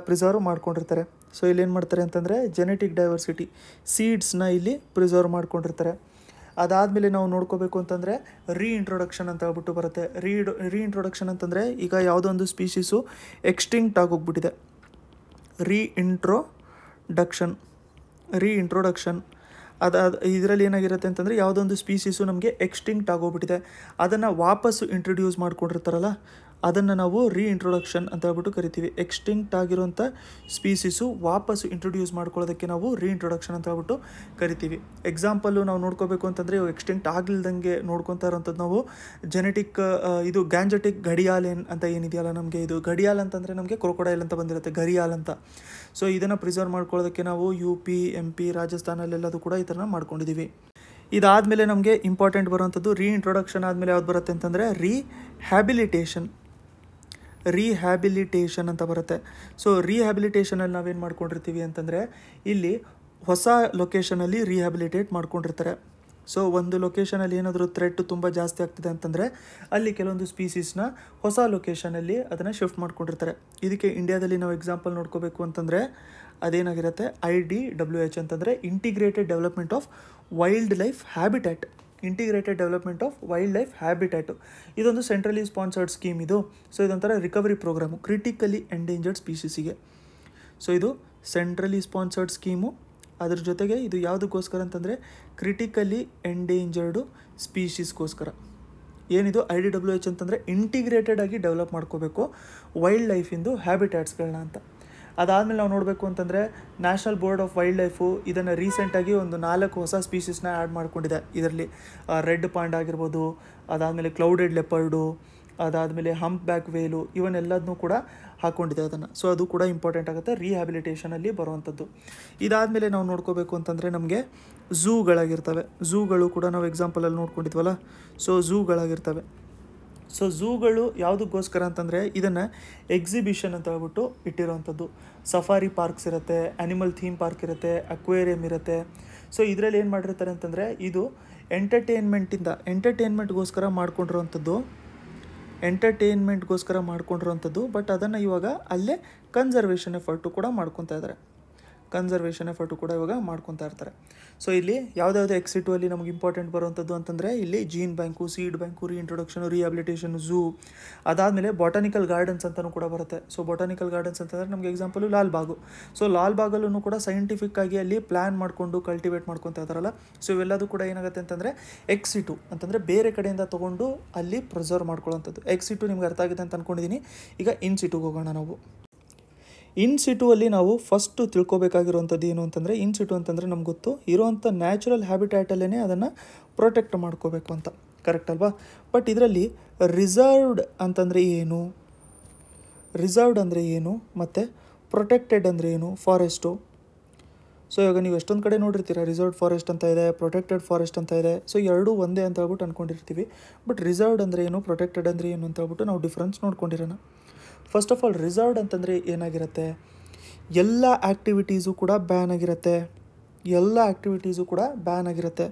ಪ್ರಿಸರ್ವ್ ಮಾಡ್ಕೊಂಡಿರ್ತಾರೆ ಸೊ ಇಲ್ಲಿ ಏನು ಮಾಡ್ತಾರೆ ಅಂತಂದರೆ ಜೆನೆಟಿಕ್ ಡೈವರ್ಸಿಟಿ ಸೀಡ್ಸ್ನ ಇಲ್ಲಿ ಪ್ರಿಸರ್ವ್ ಮಾಡ್ಕೊಂಡಿರ್ತಾರೆ ಅದಾದಮೇಲೆ ನಾವು ನೋಡ್ಕೋಬೇಕು ಅಂತಂದರೆ ರೀ ಅಂತ ಹೇಳ್ಬಿಟ್ಟು ಬರುತ್ತೆ ರೀ ರೀ ಅಂತಂದರೆ ಈಗ ಯಾವುದೋ ಒಂದು ಸ್ಪೀಷೀಸು ಎಕ್ಸ್ಟಿಂಕ್ಟ್ ಆಗೋಗ್ಬಿಟ್ಟಿದೆ ರೀ ಇಂಟ್ರೋಡಕ್ಷನ್ ರೀ ಅದು ಅದು ಇದರಲ್ಲಿ ಏನಾಗಿರುತ್ತೆ ಅಂತಂದರೆ ಯಾವುದೊಂದು ಸ್ಪೀಸೀಸು ನಮಗೆ ಎಕ್ಸ್ಟಿಂಕ್ಟ್ ಆಗೋಗ್ಬಿಟ್ಟಿದೆ ಅದನ್ನು ವಾಪಸ್ಸು ಇಂಟ್ರೊಡ್ಯೂಸ್ ಮಾಡ್ಕೊಂಡಿರ್ತಾರಲ್ಲ ಅದನ್ನು ನಾವು ರೀ ಇಂಟ್ರೊಡಕ್ಷನ್ ಅಂತ ಹೇಳ್ಬಿಟ್ಟು ಕರಿತೀವಿ ಎಕ್ಸ್ಟಿಂಕ್ಟ್ ಆಗಿರೋಂಥ ಸ್ಪೀಸೀಸು ವಾಪಸ್ ಇಂಟ್ರೊಡ್ಯೂಸ್ ಮಾಡ್ಕೊಳ್ಳೋದಕ್ಕೆ ನಾವು ರೀ ಅಂತ ಹೇಳ್ಬಿಟ್ಟು ಕರಿತೀವಿ ಎಕ್ಸಾಂಪಲ್ಲು ನಾವು ನೋಡ್ಕೋಬೇಕು ಅಂತಂದರೆ ಇವಾಗ ಎಕ್ಸ್ಟಿಂಕ್ಟ್ ಆಗಿಲ್ದಂಗೆ ನೋಡ್ಕೊತಾ ಇರೋಂಥದ್ದು ನಾವು ಜೆನೆಟಿಕ್ ಇದು ಗ್ಯಾಂಜೆಟಿಕ್ ಗಡಿಯಾಲ್ ಏನು ಅಂತ ಏನಿದೆಯಲ್ಲ ನಮಗೆ ಇದು ಗಡಿಯಾಲ್ ಅಂತಂದರೆ ನಮಗೆ ಕ್ರೋಕೊಡೈಲ್ ಅಂತ ಬಂದಿರುತ್ತೆ ಗರಿಯಾಲ್ ಅಂತ ಸೊ ಇದನ್ನು ಪ್ರಿಸರ್ವ್ ಮಾಡ್ಕೊಳ್ಳೋದಕ್ಕೆ ನಾವು ಯು ಪಿ ಎಮ್ ಪಿ ರಾಜಸ್ಥಾನಲ್ಲೆಲ್ಲದೂ ಕೂಡ ಈ ಥರನ ಮಾಡ್ಕೊಂಡಿದ್ದೀವಿ ಇದಾದಮೇಲೆ ನಮಗೆ ಇಂಪಾರ್ಟೆಂಟ್ ಬರುವಂಥದ್ದು ರೀ ಆದಮೇಲೆ ಯಾವ್ದು ಬರುತ್ತೆ ಅಂತಂದರೆ ರೀ ಹ್ಯಾಬಿಲಿಟೇಷನ್ ರೀಹ್ಯಾಬಿಲಿಟೇಷನ್ ಅಂತ ಬರುತ್ತೆ ಸೊ ರಿಹ್ಯಾಬಿಲಿಟೇಷನಲ್ಲಿ ನಾವೇನು ಮಾಡ್ಕೊಂಡಿರ್ತೀವಿ ಅಂತಂದರೆ ಇಲ್ಲಿ ಹೊಸ ಲೊಕೇಶನಲ್ಲಿ ರಿಹ್ಯಾಬಿಲಿಟೇಟ್ ಮಾಡ್ಕೊಂಡಿರ್ತಾರೆ ಸೊ ಒಂದು ಲೊಕೇಶನಲ್ಲಿ ಏನಾದರೂ ಥ್ರೆಟ್ ತುಂಬ ಜಾಸ್ತಿ ಆಗ್ತಿದೆ ಅಂತಂದರೆ ಅಲ್ಲಿ ಕೆಲವೊಂದು ಸ್ಪೀಸೀಸ್ನ ಹೊಸ ಲೊಕೇಶನಲ್ಲಿ ಅದನ್ನು ಶಿಫ್ಟ್ ಮಾಡ್ಕೊಂಡಿರ್ತಾರೆ ಇದಕ್ಕೆ ಇಂಡಿಯಾದಲ್ಲಿ ನಾವು ಎಕ್ಸಾಂಪಲ್ ನೋಡ್ಕೋಬೇಕು ಅಂತಂದರೆ ಅದೇನಾಗಿರುತ್ತೆ ಐ ಡಿ ಡಬ್ಲ್ಯೂ ಎಚ್ ಅಂತಂದರೆ integrated development of wildlife habitat integrated development of wildlife habitat ಇದೊಂದು ಸೆಂಟ್ರಲಿ ಸ್ಪಾನ್ಸರ್ಡ್ ಸ್ಕೀಮ್ ಇದು ಸೊ ಇದೊಂಥರ ರಿಕವರಿ ಪ್ರೋಗ್ರಾಮು ಕ್ರಿಟಿಕಲಿ ಎಂಡೇಂಜರ್ಡ್ ಸ್ಪೀಸಿಸಿಗೆ ಸೊ ಇದು ಸೆಂಟ್ರಲಿ ಸ್ಪಾನ್ಸರ್ಡ್ ಸ್ಕೀಮು ಅದ್ರ ಜೊತೆಗೆ ಇದು ಯಾವುದಕ್ಕೋಸ್ಕರ ಅಂತಂದರೆ ಕ್ರಿಟಿಕಲಿ ಎಂಡೇಂಜರ್ಡು ಸ್ಪೀಷೀಸ್ಗೋಸ್ಕರ ಏನಿದು ಐ ಡಿ ಡಬ್ಲ್ಯೂ ಎಚ್ ಅಂತಂದರೆ ಇಂಟಿಗ್ರೇಟೆಡ್ ಆಗಿ ಡೆವಲಪ್ ಮಾಡ್ಕೋಬೇಕು ವೈಲ್ಡ್ ಲೈಫಿಂದು ಹ್ಯಾಬಿಟ್ಯಾಟ್ಸ್ಗಳನ್ನ ಅಂತ ಅದಾದಮೇಲೆ ನಾವು ನೋಡಬೇಕು ಅಂತಂದರೆ national board of wild life ಇದನ್ನು ರೀಸೆಂಟಾಗಿ ಒಂದು ನಾಲ್ಕು ಹೊಸ ಸ್ಪೀಸೀಸ್ನ ಆ್ಯಡ್ ಮಾಡ್ಕೊಂಡಿದೆ ಇದರಲ್ಲಿ ರೆಡ್ ಪಾಂಡ್ ಆಗಿರ್ಬೋದು ಅದಾದಮೇಲೆ ಕ್ಲೌಡೆಡ್ ಲೆಪರ್ಡು ಅದಾದಮೇಲೆ ಹಂಪ್ ಬ್ಯಾಕ್ ವೇಲು ಇವನ್ನೆಲ್ಲದನ್ನೂ ಕೂಡ ಹಾಕ್ಕೊಂಡಿದೆ ಅದನ್ನು ಸೊ ಅದು ಕೂಡ ಇಂಪಾರ್ಟೆಂಟ್ ಆಗುತ್ತೆ ರಿಹ್ಯಾಬಿಲಿಟೇಷನಲ್ಲಿ ಬರುವಂಥದ್ದು ಇದಾದಮೇಲೆ ನಾವು ನೋಡ್ಕೋಬೇಕು ಅಂತಂದರೆ ನಮಗೆ ಝೂಗಳಾಗಿರ್ತವೆ ಝೂಗಳು ಕೂಡ ನಾವು ಎಕ್ಸಾಂಪಲಲ್ಲಿ ನೋಡ್ಕೊಂಡಿದ್ವಲ್ಲ ಸೊ ಝೂಗಳಾಗಿರ್ತವೆ ಸೊ ಝೂಗಳು ಯಾವುದಕ್ಕೋಸ್ಕರ ಅಂತಂದರೆ ಇದನ್ನು ಎಕ್ಸಿಬಿಷನ್ ಅಂತ ಹೇಳ್ಬಿಟ್ಟು ಇಟ್ಟಿರುವಂಥದ್ದು ಸಫಾರಿ ಪಾರ್ಕ್ಸ್ ಇರುತ್ತೆ ಆ್ಯನಿಮಲ್ ಥೀಮ್ ಪಾರ್ಕ್ ಇರುತ್ತೆ ಅಕ್ವೇರಿಯಂ ಇರುತ್ತೆ ಸೊ ಇದರಲ್ಲಿ ಏನು ಮಾಡಿರ್ತಾರೆ ಅಂತಂದರೆ ಇದು ಎಂಟರ್ಟೈನ್ಮೆಂಟಿಂದ ಎಂಟರ್ಟೈನ್ಮೆಂಟ್ಗೋಸ್ಕರ ಮಾಡ್ಕೊಂಡಿರೋವಂಥದ್ದು ಎಂಟರ್ಟೈನ್ಮೆಂಟ್ಗೋಸ್ಕರ ಮಾಡ್ಕೊಂಡಿರೋವಂಥದ್ದು ಬಟ್ ಅದನ್ನು ಇವಾಗ ಅಲ್ಲೇ ಕನ್ಸರ್ವೇಷನ್ ಎಫರ್ಟು ಕೂಡ ಮಾಡ್ಕೊತಾ ಇದ್ದಾರೆ ಕನ್ಸರ್ವೇಷನ್ ಎಫರ್ಟು ಕೂಡ ಇವಾಗ ಮಾಡ್ಕೊತಾ ಇರ್ತಾರೆ ಸೊ ಇಲ್ಲಿ ಯಾವುದ್ಯಾವುದೇ ಎಕ್ಸಿಟು ಅಲ್ಲಿ ನಮಗೆ ಇಂಪಾರ್ಟೆಂಟ್ ಬರುವಂಥದ್ದು ಅಂತಂದರೆ ಇಲ್ಲಿ ಜೀನ್ ಬ್ಯಾಂಕು ಸೀಡ್ ಬ್ಯಾಂಕು ರೀ ರೀಇಂಟ್ರೊಡಕ್ಷನು ರಿಹ್ಯಾಬಿಲಿಟೇಷನ್ ಝೂ ಅದಾದಮೇಲೆ ಬೊಟಾನಿಕಲ್ ಗಾರ್ಡನ್ಸ್ ಅಂತಲೂ ಕೂಡ ಬರುತ್ತೆ ಸೊ ಬೊಟಾನಿಕಲ್ ಗಾರ್ಡನ್ಸ್ ಅಂತಂದರೆ ನಮಗೆ ಎಕ್ಸಾಂಪಲು ಲಾಲ್ ಬಾಗು ಸೊ ಲಾಲ್ ಬಾಗಲ್ಲೂ ಕೂಡ ಸೈಂಟಿಫಿಕ್ ಆಗಿ ಅಲ್ಲಿ ಪ್ಲ್ಯಾನ್ ಮಾಡಿಕೊಂಡು ಕಲ್ಟಿವೇಟ್ ಮಾಡ್ಕೊತ ಇದಾರಲ್ಲ ಸೊ ಇವೆಲ್ಲದೂ ಕೂಡ ಏನಾಗುತ್ತೆ ಅಂತಂದರೆ ಎಕ್ಸಿಟು ಅಂತಂದರೆ ಬೇರೆ ಕಡೆಯಿಂದ ತೊಗೊಂಡು ಅಲ್ಲಿ ಪ್ರಿಸರ್ವ್ ಮಾಡ್ಕೊಳ್ಳೋಂಥದ್ದು ಎಕ್ಸಿಟು ನಿಮ್ಗೆ ಅರ್ಥ ಆಗುತ್ತೆ ಅಂತ ಅಂದ್ಕೊಂಡಿದ್ದೀನಿ ಈಗ ಇನ್ಸಿಟುಗೆ ಹೋಗೋಣ ನಾವು ಇನ್ ಅಲ್ಲಿ ನಾವು ಫಸ್ಟು ತಿಳ್ಕೊಬೇಕಾಗಿರುವಂಥದ್ದು ಏನು ಅಂತಂದರೆ ಇನ್ ಸಿಟು ಅಂತಂದರೆ ನಮ್ಗೆ ಗೊತ್ತು ಇರೋವಂಥ ನ್ಯಾಚುರಲ್ ಹ್ಯಾಬಿಟ್ಯಾಟಲ್ಲೇ ಅದನ್ನು ಪ್ರೊಟೆಕ್ಟ್ ಮಾಡ್ಕೋಬೇಕು ಅಂತ ಕರೆಕ್ಟ್ ಅಲ್ವಾ ಬಟ್ ಇದರಲ್ಲಿ ರಿಸರ್ವ್ಡ್ ಅಂತಂದರೆ ಏನು ರಿಸರ್ವ್ಡ್ ಅಂದರೆ ಏನು ಮತ್ತು ಪ್ರೊಟೆಕ್ಟೆಡ್ ಅಂದರೆ ಏನು ಫಾರೆಸ್ಟು ಸೊ ಇವಾಗ ನೀವು ಎಷ್ಟೊಂದು ಕಡೆ ನೋಡಿರ್ತೀರ ರಿಸರ್ವ್ಡ್ ಫಾರೆಸ್ಟ್ ಅಂತ ಇದೆ ಪ್ರೊಟೆಕ್ಟೆಡ್ ಫಾರೆಸ್ಟ್ ಅಂತ ಇದೆ ಸೊ ಎರಡೂ ಒಂದೇ ಅಂತ ಹೇಳ್ಬಿಟ್ಟು ಅಂದ್ಕೊಂಡಿರ್ತೀವಿ ಬಟ್ ರಿಸರ್ವ್ಡ್ ಅಂದರೆ ಏನು ಪ್ರೊಟೆಕ್ಟೆಡ್ ಅಂದರೆ ಏನು ಅಂತ ಹೇಳ್ಬಿಟ್ಟು ನಾವು ಡಿಫ್ರೆನ್ಸ್ ನೋಡ್ಕೊಂಡಿರೋಣ ಫಸ್ಟ್ ಆಫ್ ಆಲ್ ರಿಸರ್ವ್ಡ್ ಅಂತಂದರೆ ಏನಾಗಿರುತ್ತೆ ಎಲ್ಲ ಆ್ಯಕ್ಟಿವಿಟೀಸು ಕೂಡ ಬ್ಯಾನ್ ಆಗಿರುತ್ತೆ ಎಲ್ಲ ಆ್ಯಕ್ಟಿವಿಟೀಸು ಕೂಡ ಬ್ಯಾನ್ ಆಗಿರುತ್ತೆ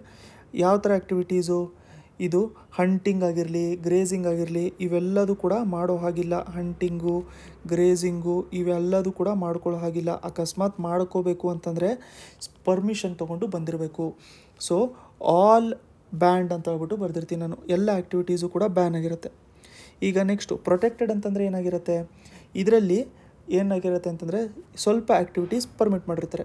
ಯಾವ ಥರ ಆ್ಯಕ್ಟಿವಿಟೀಸು ಇದು ಹಂಟಿಂಗ್ ಆಗಿರಲಿ ಗ್ರೇಸಿಂಗ್ ಆಗಿರಲಿ ಇವೆಲ್ಲದೂ ಕೂಡ ಮಾಡೋ ಹಾಗಿಲ್ಲ ಹಂಟಿಂಗು ಗ್ರೇಸಿಂಗು ಇವೆಲ್ಲದೂ ಕೂಡ ಮಾಡ್ಕೊಳ್ಳೋ ಹಾಗಿಲ್ಲ ಅಕಸ್ಮಾತ್ ಮಾಡ್ಕೋಬೇಕು ಅಂತಂದರೆ ಪರ್ಮಿಷನ್ ತೊಗೊಂಡು ಬಂದಿರಬೇಕು ಸೊ ಆಲ್ ಬ್ಯಾಂಡ್ ಅಂತ ಹೇಳ್ಬಿಟ್ಟು ಬರೆದಿರ್ತೀನಿ ನಾನು ಎಲ್ಲ ಆ್ಯಕ್ಟಿವಿಟೀಸು ಕೂಡ ಬ್ಯಾನ್ ಆಗಿರುತ್ತೆ ಈಗ ನೆಕ್ಸ್ಟು ಪ್ರೊಟೆಕ್ಟೆಡ್ ಅಂತಂದರೆ ಏನಾಗಿರುತ್ತೆ ಇದರಲ್ಲಿ ಏನಾಗಿರುತ್ತೆ ಅಂತಂದರೆ ಸ್ವಲ್ಪ ಆ್ಯಕ್ಟಿವಿಟೀಸ್ ಪರ್ಮಿಟ್ ಮಾಡಿರ್ತಾರೆ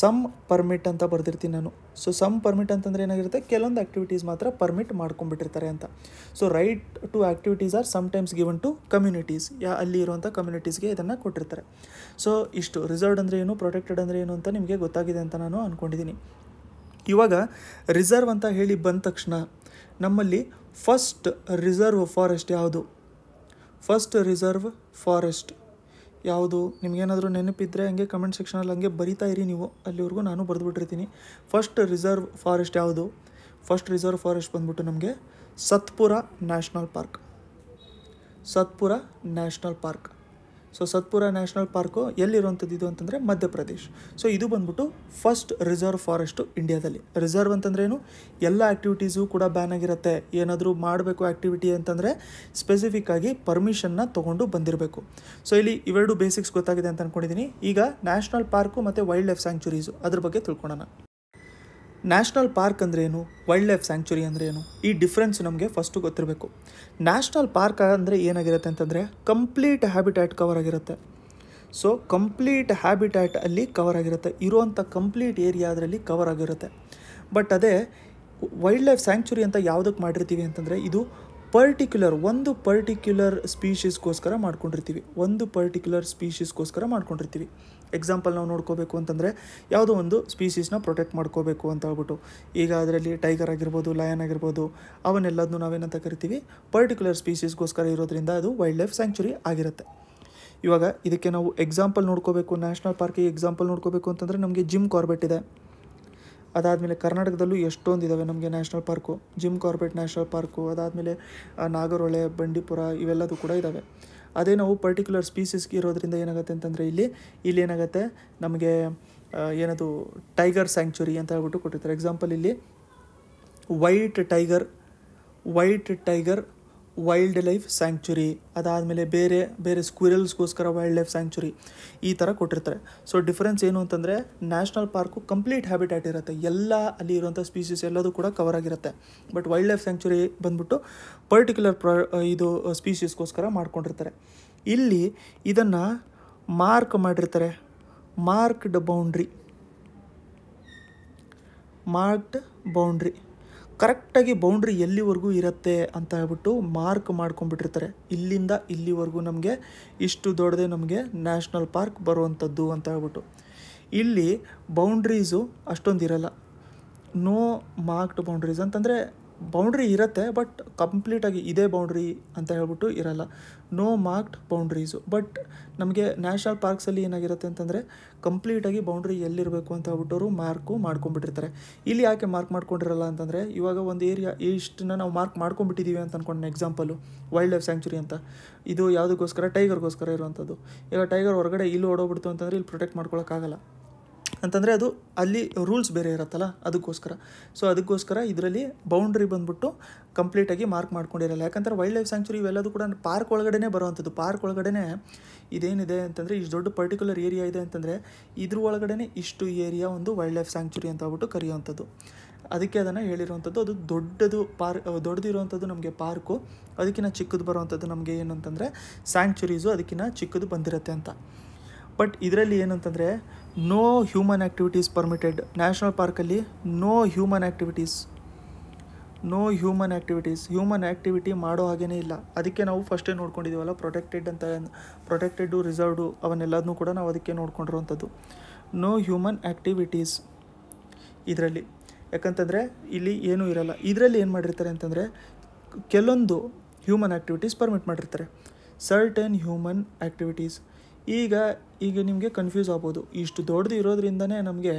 ಸಮ್ ಪರ್ಮಿಟ್ ಅಂತ ಬರೆದಿರ್ತೀನಿ ನಾನು ಸೊ ಸಮ್ ಪರ್ಮಿಟ್ ಅಂತಂದರೆ ಏನಾಗಿರುತ್ತೆ ಕೆಲವೊಂದು ಆ್ಯಕ್ಟಿವಿಟೀಸ್ ಮಾತ್ರ ಪರ್ಮಿಟ್ ಮಾಡ್ಕೊಂಬಿಟ್ಟಿರ್ತಾರೆ ಅಂತ so right to activities are sometimes given to communities ಯಾ ಅಲ್ಲಿ ಇರುವಂಥ ಕಮ್ಯುನಿಟೀಸ್ಗೆ ಇದನ್ನು ಕೊಟ್ಟಿರ್ತಾರೆ ಸೊ ಇಷ್ಟು ರಿಸರ್ವ್ಡ್ ಅಂದರೆ ಏನು ಪ್ರೊಟೆಕ್ಟೆಡ್ ಅಂದರೆ ಏನು ಅಂತ ನಿಮಗೆ ಗೊತ್ತಾಗಿದೆ ಅಂತ ನಾನು ಅಂದ್ಕೊಂಡಿದ್ದೀನಿ ಇವಾಗ ರಿಸರ್ವ್ ಅಂತ ಹೇಳಿ ಬಂದ ತಕ್ಷಣ ನಮ್ಮಲ್ಲಿ ಫಸ್ಟ್ ರಿಸರ್ವ್ ಫಾರೆಸ್ಟ್ ಯಾವುದು ಫಸ್ಟ್ ರಿಸರ್ವ್ ಫಾರೆಸ್ಟ್ ಯಾವುದು ನಿಮಗೇನಾದರೂ ನೆನಪಿದ್ರೆ ಹಂಗೆ ಕಮೆಂಟ್ ಸೆಕ್ಷನಲ್ಲಿ ಹಂಗೆ ಬರಿತಾ ಇರಿ ನೀವು ಅಲ್ಲಿವರೆಗೂ ನಾನು ಬರೆದುಬಿಟ್ಟಿರ್ತೀನಿ ಫಸ್ಟ್ ರಿಸರ್ವ್ ಫಾರೆಸ್ಟ್ ಯಾವುದು ಫಸ್ಟ್ ರಿಸರ್ವ್ ಫಾರೆಸ್ಟ್ ಬಂದ್ಬಿಟ್ಟು ನಮಗೆ Satpura national park Satpura national park so Satpura national park ಎಲ್ಲಿರುವಂಥದ್ದು ಇದು ಅಂತಂದರೆ ಮಧ್ಯಪ್ರದೇಶ್ ಸೊ ಇದು ಬಂದ್ಬಿಟ್ಟು ಫಸ್ಟ್ ರಿಸರ್ವ್ ಫಾರೆಸ್ಟು ಇಂಡಿಯಾದಲ್ಲಿ ರಿಸರ್ವ್ ಅಂತಂದ್ರೇನು ಎಲ್ಲ ಆ್ಯಕ್ಟಿವಿಟೀಸು ಕೂಡ ಬ್ಯಾನ್ ಆಗಿರುತ್ತೆ ಏನಾದರೂ ಮಾಡಬೇಕು ಆ್ಯಕ್ಟಿವಿಟಿ ಅಂತಂದರೆ ಆಗಿ ಪರ್ಮಿಷನ್ನ ತೊಗೊಂಡು ಬಂದಿರಬೇಕು ಸೊ ಇಲ್ಲಿ ಇವೆರಡು ಬೇಸಿಕ್ಸ್ ಗೊತ್ತಾಗಿದೆ ಅಂತ ಅಂದ್ಕೊಂಡಿದ್ದೀನಿ ಈಗ ನ್ಯಾಷನಲ್ ಪಾರ್ಕು ಮತ್ತು ವೈಲ್ಡ್ ಲೈಫ್ ಸ್ಯಾಂಕ್ಚುರೀಸು ಅದ್ರ ಬಗ್ಗೆ ತಿಳ್ಕೊಳೋಣ ನ್ಯಾಷನಲ್ ಪಾರ್ಕ್ ಅಂದರೆ ಏನು ವೈಲ್ಡ್ ಲೈಫ್ ಸ್ಯಾಂಕ್ಚುರಿ ಅಂದರೆ ಏನು ಈ ಡಿಫ್ರೆನ್ಸ್ ನಮಗೆ ಫಸ್ಟು ಗೊತ್ತಿರಬೇಕು ನ್ಯಾಷನಲ್ ಪಾರ್ಕ್ ಅಂದರೆ ಏನಾಗಿರುತ್ತೆ ಅಂತಂದರೆ ಕಂಪ್ಲೀಟ್ ಹ್ಯಾಬಿಟ್ಯಾಟ್ ಕವರ್ ಆಗಿರುತ್ತೆ ಸೊ ಕಂಪ್ಲೀಟ್ ಹ್ಯಾಬಿಟ್ಯಾಟ್ ಅಲ್ಲಿ ಕವರ್ ಆಗಿರುತ್ತೆ ಇರುವಂಥ ಕಂಪ್ಲೀಟ್ ಏರಿಯಾ ಅದರಲ್ಲಿ ಕವರ್ ಆಗಿರುತ್ತೆ ಬಟ್ ಅದೇ ವೈಲ್ಡ್ ಲೈಫ್ ಸ್ಯಾಂಕ್ಚುರಿ ಅಂತ ಯಾವುದಕ್ಕೆ ಮಾಡಿರ್ತೀವಿ ಅಂತಂದರೆ ಇದು ಪರ್ಟಿಕ್ಯುಲರ್ ಒಂದು ಪರ್ಟಿಕ್ಯುಲರ್ ಸ್ಪೀಷೀಸ್ಗೋಸ್ಕರ ಮಾಡ್ಕೊಂಡಿರ್ತೀವಿ ಒಂದು ಪರ್ಟಿಕ್ಯುಲರ್ ಸ್ಪೀಷೀಸ್ಗೋಸ್ಕರ ಮಾಡ್ಕೊಂಡಿರ್ತೀವಿ ಎಕ್ಸಾಂಪಲ್ ನಾವು ನೋಡ್ಕೋಬೇಕು ಅಂತಂದರೆ ಯಾವುದೋ ಒಂದು ಸ್ಪೀಸೀಸ್ನ ಪ್ರೊಟೆಕ್ಟ್ ಮಾಡ್ಕೋಬೇಕು ಅಂತ ಹೇಳ್ಬಿಟ್ಟು ಈಗ ಅದರಲ್ಲಿ ಟೈಗರ್ ಆಗಿರ್ಬೋದು ಲಯನ್ ಆಗಿರ್ಬೋದು ಅವನ್ನೆಲ್ಲದನ್ನೂ ನಾವೇನಂತ ಕರಿತೀವಿ ಪರ್ಟಿಕ್ಯುಲರ್ ಸ್ಪೀಸೀಸ್ಗೋಸ್ಕರ ಇರೋದ್ರಿಂದ ಅದು ವೈಲ್ಡ್ ಲೈಫ್ ಸ್ಯಾಂಕ್ಚುರಿ ಆಗಿರುತ್ತೆ ಇವಾಗ ಇದಕ್ಕೆ ನಾವು ಎಕ್ಸಾಂಪಲ್ ನೋಡ್ಕೋಬೇಕು ನ್ಯಾಷನಲ್ ಪಾರ್ಕಿಗೆ ಎಕ್ಸಾಂಪಲ್ ನೋಡ್ಕೋಬೇಕು ಅಂತಂದರೆ ನಮಗೆ ಜಿಮ್ ಕಾರ್ಬೆಟ್ ಇದೆ ಅದಾದಮೇಲೆ ಕರ್ನಾಟಕದಲ್ಲೂ ಎಷ್ಟೊಂದು ಇದ್ದಾವೆ ನಮಗೆ national park Jim Corbett national park ಅದಾದಮೇಲೆ ನಾಗರೋಳೆ ಬಂಡೀಪುರ ಇವೆಲ್ಲದೂ ಕೂಡ ಇದ್ದಾವೆ ಅದೇ ನಾವು ಪರ್ಟಿಕ್ಯುಲರ್ ಸ್ಪೀಸೀಸ್ಗೆ ಇರೋದ್ರಿಂದ ಏನಾಗುತ್ತೆ ಅಂತಂದರೆ ಇಲ್ಲಿ ಇಲ್ಲಿ ಏನಾಗುತ್ತೆ ನಮಗೆ ಏನದು ಟೈಗರ್ ಸ್ಯಾಂಕ್ಚುರಿ ಅಂತ ಹೇಳ್ಬಿಟ್ಟು ಕೊಟ್ಟಿರ್ತಾರೆ ಎಕ್ಸಾಂಪಲ್ ಇಲ್ಲಿ white tiger white tiger wildlife sanctuary ಅದಾದಮೇಲೆ ಬೇರೆ ಬೇರೆ ಸ್ಕ್ವಿರಲ್ಸ್ಗೋಸ್ಕರ ವೈಲ್ಡ್ ಲೈಫ್ ಸ್ಯಾಂಕ್ಚುರಿ ಈ ಥರ ಕೊಟ್ಟಿರ್ತಾರೆ ಸೊ ಡಿಫ್ರೆನ್ಸ್ ಏನು ಅಂತಂದರೆ ನ್ಯಾಷನಲ್ ಪಾರ್ಕು ಕಂಪ್ಲೀಟ್ ಹ್ಯಾಬಿಟ್ಯಾಟ್ ಇರುತ್ತೆ ಎಲ್ಲ ಅಲ್ಲಿ ಇರುವಂಥ ಸ್ಪೀಸೀಸ್ ಎಲ್ಲದೂ ಕೂಡ ಕವರ್ ಆಗಿರುತ್ತೆ ಬಟ್ ವೈಲ್ಡ್ ಲೈಫ್ ಸ್ಯಾಂಕ್ಚುರಿ ಬಂದ್ಬಿಟ್ಟು ಪರ್ಟಿಕ್ಯುಲರ್ ಪ್ರ ಇದು ಸ್ಪೀಸೀಸ್ಗೋಸ್ಕರ ಮಾಡ್ಕೊಂಡಿರ್ತಾರೆ ಇಲ್ಲಿ ಇದನ್ನು ಮಾರ್ಕ್ ಮಾಡಿರ್ತಾರೆ ಮಾರ್ಕ್ಡ್ ಬೌಂಡ್ರಿ ಮಾರ್ಕ್ಡ್ ಬೌಂಡ್ರಿ ಕರೆಕ್ಟಾಗಿ ಬೌಂಡ್ರಿ ಎಲ್ಲಿವರೆಗೂ ಇರುತ್ತೆ ಅಂತ ಹೇಳ್ಬಿಟ್ಟು ಮಾರ್ಕ್ ಮಾಡ್ಕೊಂಡ್ಬಿಟ್ಟಿರ್ತಾರೆ ಇಲ್ಲಿಂದ ಇಲ್ಲಿವರೆಗೂ ನಮಗೆ ಇಷ್ಟು ದೊಡ್ಡದೇ ನಮಗೆ ನ್ಯಾಷನಲ್ ಪಾರ್ಕ್ ಬರುವಂಥದ್ದು ಅಂತ ಹೇಳ್ಬಿಟ್ಟು ಇಲ್ಲಿ ಬೌಂಡ್ರೀಸು ಅಷ್ಟೊಂದಿರಲ್ಲ ನೋ ಮಾರ್ಕ್ಡ್ ಬೌಂಡ್ರೀಸ್ ಅಂತಂದರೆ ಬೌಂಡ್ರಿ ಇರುತ್ತೆ ಬಟ್ ಕಂಪ್ಲೀಟಾಗಿ ಇದೇ ಬೌಂಡ್ರಿ ಅಂತ ಹೇಳ್ಬಿಟ್ಟು ಇರಲ್ಲ ನೋ ಮಾರ್ಕ್ಡ್ ಬೌಂಡ್ರೀಸು ಬಟ್ ನಮಗೆ ನ್ಯಾಷನಲ್ ಪಾರ್ಕ್ಸಲ್ಲಿ ಏನಾಗಿರುತ್ತೆ ಅಂತಂದರೆ ಕಂಪ್ಲೀಟಾಗಿ ಬೌಂಡ್ರಿ ಎಲ್ಲಿರಬೇಕು ಅಂತ ಅವರು ಮಾರ್ಕು ಮಾಡ್ಕೊಂಡ್ಬಿಟ್ಟಿರ್ತಾರೆ ಇಲ್ಲಿ ಯಾಕೆ ಮಾರ್ಕ್ ಮಾಡ್ಕೊಂಡಿರಲ್ಲ ಅಂತಂದರೆ ಇವಾಗ ಒಂದು ಏರಿಯಾ ಇಷ್ಟನ್ನ ನಾವು ಮಾರ್ಕ್ ಮಾಡ್ಕೊಂಬಿಟ್ಟಿದ್ದೀವಿ ಅಂತ ಅನ್ಕೊಂಡು ಎಕ್ಸಾಂಪಲು ವೈಲ್ಡ್ ಲೈಫ್ ಸ್ಯಾಂಕ್ಚುರಿ ಅಂತ ಇದು ಯಾವುದಕ್ಕೋಸ್ಕರ ಟೈಗರ್ಗೋಸ್ಕರ ಇರುವಂಥದ್ದು ಈಗ ಟೈಗರ್ ಹೊರಗಡೆ ಇಲ್ಲಿ ಓಡೋಗ್ಬಿಡ್ತು ಅಂತಂದರೆ ಇಲ್ಲಿ ಪ್ರೊಟೆಕ್ಟ್ ಮಾಡ್ಕೊಳ್ಳೋಕ್ಕಾಗಲ್ಲ ಅಂತಂದರೆ ಅದು ಅಲ್ಲಿ ರೂಲ್ಸ್ ಬೇರೆ ಇರುತ್ತಲ್ಲ ಅದಕ್ಕೋಸ್ಕರ ಸೊ ಅದಕ್ಕೋಸ್ಕರ ಇದರಲ್ಲಿ ಬೌಂಡ್ರಿ ಬಂದ್ಬಿಟ್ಟು ಕಂಪ್ಲೀಟಾಗಿ ಮಾರ್ಕ್ ಮಾಡ್ಕೊಂಡಿರಲ್ಲ ಯಾಕಂದರೆ ವೈಲ್ಡ್ ಲೈಫ್ ಸ್ಯಾಂಕ್ಚುರಿ ಇವೆಲ್ಲದೂ ಕೂಡ ಪಾರ್ಕ್ ಒಳಗಡೆ ಬರುವಂಥದ್ದು ಪಾರ್ಕ್ ಒಳಗಡೆ ಇದೇನಿದೆ ಅಂತಂದರೆ ಇಷ್ಟು ದೊಡ್ಡ ಪರ್ಟಿಕ್ಯುಲರ್ ಏರಿಯಾ ಇದೆ ಅಂತಂದರೆ ಇದ್ರ ಒಳಗಡೆ ಇಷ್ಟು ಏರಿಯಾ ಒಂದು ವೈಲ್ಡ್ ಲೈಫ್ ಸ್ಯಾಂಕ್ಚುರಿ ಅಂತ ಹೋಗ್ಬಿಟ್ಟು ಕರೆಯುವಂಥದ್ದು ಅದಕ್ಕೆ ಅದನ್ನು ಹೇಳಿರುವಂಥದ್ದು ಅದು ದೊಡ್ಡದು ಪಾರ್ ದೊಡ್ಡದಿರುವಂಥದ್ದು ನಮಗೆ ಪಾರ್ಕು ಅದಕ್ಕಿಂತ ಚಿಕ್ಕದು ಬರುವಂಥದ್ದು ನಮಗೆ ಏನು ಅಂತಂದರೆ ಸ್ಯಾಂಕ್ಚುರೀಸು ಅದಕ್ಕಿಂತ ಚಿಕ್ಕದು ಬಂದಿರುತ್ತೆ ಅಂತ ಬಟ್ ಇದರಲ್ಲಿ ಏನಂತಂದರೆ no human activities permitted national ಪಾರ್ಕಲ್ಲಿ no human activities no human activities human activity ಮಾಡೋ ಹಾಗೇ ಇಲ್ಲ ಅದಕ್ಕೆ ನಾವು ಫಸ್ಟೇ ನೋಡ್ಕೊಂಡಿದ್ದೀವಲ್ಲ ಪ್ರೊಟೆಕ್ಟೆಡ್ ಅಂತ ಪ್ರೊಟೆಕ್ಟೆಡು ರಿಸರ್ವ್ಡು ಅವನ್ನೆಲ್ಲದನ್ನೂ ಕೂಡ ನಾವು ಅದಕ್ಕೆ ನೋಡ್ಕೊಂಡಿರುವಂಥದ್ದು ನೋ ಹ್ಯೂಮನ್ ಆ್ಯಕ್ಟಿವಿಟೀಸ್ ಇದರಲ್ಲಿ ಯಾಕಂತಂದರೆ ಇಲ್ಲಿ ಏನೂ ಇರಲ್ಲ ಇದರಲ್ಲಿ ಏನು ಮಾಡಿರ್ತಾರೆ ಅಂತಂದರೆ ಕೆಲವೊಂದು ಹ್ಯೂಮನ್ ಆ್ಯಕ್ಟಿವಿಟೀಸ್ ಪರ್ಮಿಟ್ ಮಾಡಿರ್ತಾರೆ ಸರ್ಟನ್ ಹ್ಯೂಮನ್ ಆ್ಯಕ್ಟಿವಿಟೀಸ್ ಈಗ ಈಗ ನಿಮಗೆ ಕನ್ಫ್ಯೂಸ್ ಆಗ್ಬೋದು ಇಷ್ಟು ದೊಡ್ಡದು ಇರೋದ್ರಿಂದನೇ ನಮಗೆ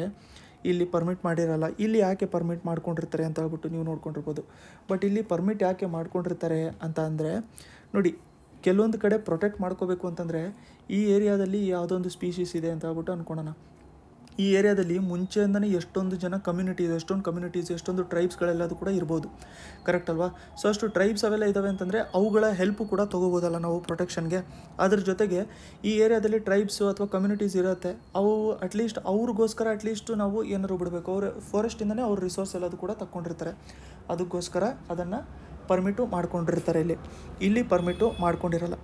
ಇಲ್ಲಿ ಪರ್ಮಿಟ್ ಮಾಡಿರಲ್ಲ ಇಲ್ಲಿ ಯಾಕೆ ಪರ್ಮಿಟ್ ಮಾಡ್ಕೊಂಡಿರ್ತಾರೆ ಅಂತ ಹೇಳ್ಬಿಟ್ಟು ನೀವು ನೋಡ್ಕೊಂಡಿರ್ಬೋದು ಬಟ್ ಇಲ್ಲಿ ಪರ್ಮಿಟ್ ಯಾಕೆ ಮಾಡ್ಕೊಂಡಿರ್ತಾರೆ ಅಂತ ಅಂದರೆ ನೋಡಿ ಕೆಲವೊಂದು ಕಡೆ ಪ್ರೊಟೆಕ್ಟ್ ಮಾಡ್ಕೋಬೇಕು ಅಂತಂದರೆ ಈ ಏರಿಯಾದಲ್ಲಿ ಯಾವುದೊಂದು ಸ್ಪೀಷೀಸ್ ಇದೆ ಅಂತ ಹೇಳ್ಬಿಟ್ಟು ಅಂದ್ಕೊಳೋಣ ಈ ಏರಿಯಾದಲ್ಲಿ ಮುಂಚೆಯಿಂದನೇ ಎಷ್ಟೊಂದು ಜನ ಕಮ್ಯುನಿಟೀಸ್ ಎಷ್ಟೊಂದು ಕಮ್ಯುನಿಟೀಸ್ ಎಷ್ಟೊಂದು ಟ್ರೈಬ್ಸ್ಗಳೆಲ್ಲದು ಕೂಡ ಇರ್ಬೋದು ಕರೆಕ್ಟ್ ಅಲ್ವಾ ಸೊ ಅಷ್ಟು ಟ್ರೈಬ್ಸ್ ಅವೆಲ್ಲ ಇದ್ದಾವೆ ಅಂತಂದರೆ ಅವುಗಳ ಹೆಲ್ಪ್ ಕೂಡ ತೊಗೋಬೋದಲ್ಲ ನಾವು ಪ್ರೊಟೆಕ್ಷನ್ಗೆ ಅದ್ರ ಜೊತೆಗೆ ಈ ಏರಿಯಾದಲ್ಲಿ ಟ್ರೈಬ್ಸು ಅಥವಾ ಕಮ್ಯುನಿಟೀಸ್ ಇರುತ್ತೆ ಅವು ಅಟ್ಲೀಸ್ಟ್ ಅವ್ರಿಗೋಸ್ಕರ ಅಟ್ಲೀಸ್ಟ್ ನಾವು ಏನಾದ್ರು ಬಿಡಬೇಕು ಅವ್ರ ಫಾರೆಸ್ಟಿಂದನೇ ಅವ್ರ ರಿಸೋರ್ಸ್ ಎಲ್ಲದು ಕೂಡ ತಗೊಂಡಿರ್ತಾರೆ ಅದಕ್ಕೋಸ್ಕರ ಅದನ್ನು ಪರ್ಮಿಟು ಮಾಡ್ಕೊಂಡಿರ್ತಾರೆ ಇಲ್ಲಿ ಇಲ್ಲಿ ಪರ್ಮಿಟು ಮಾಡ್ಕೊಂಡಿರಲ್ಲ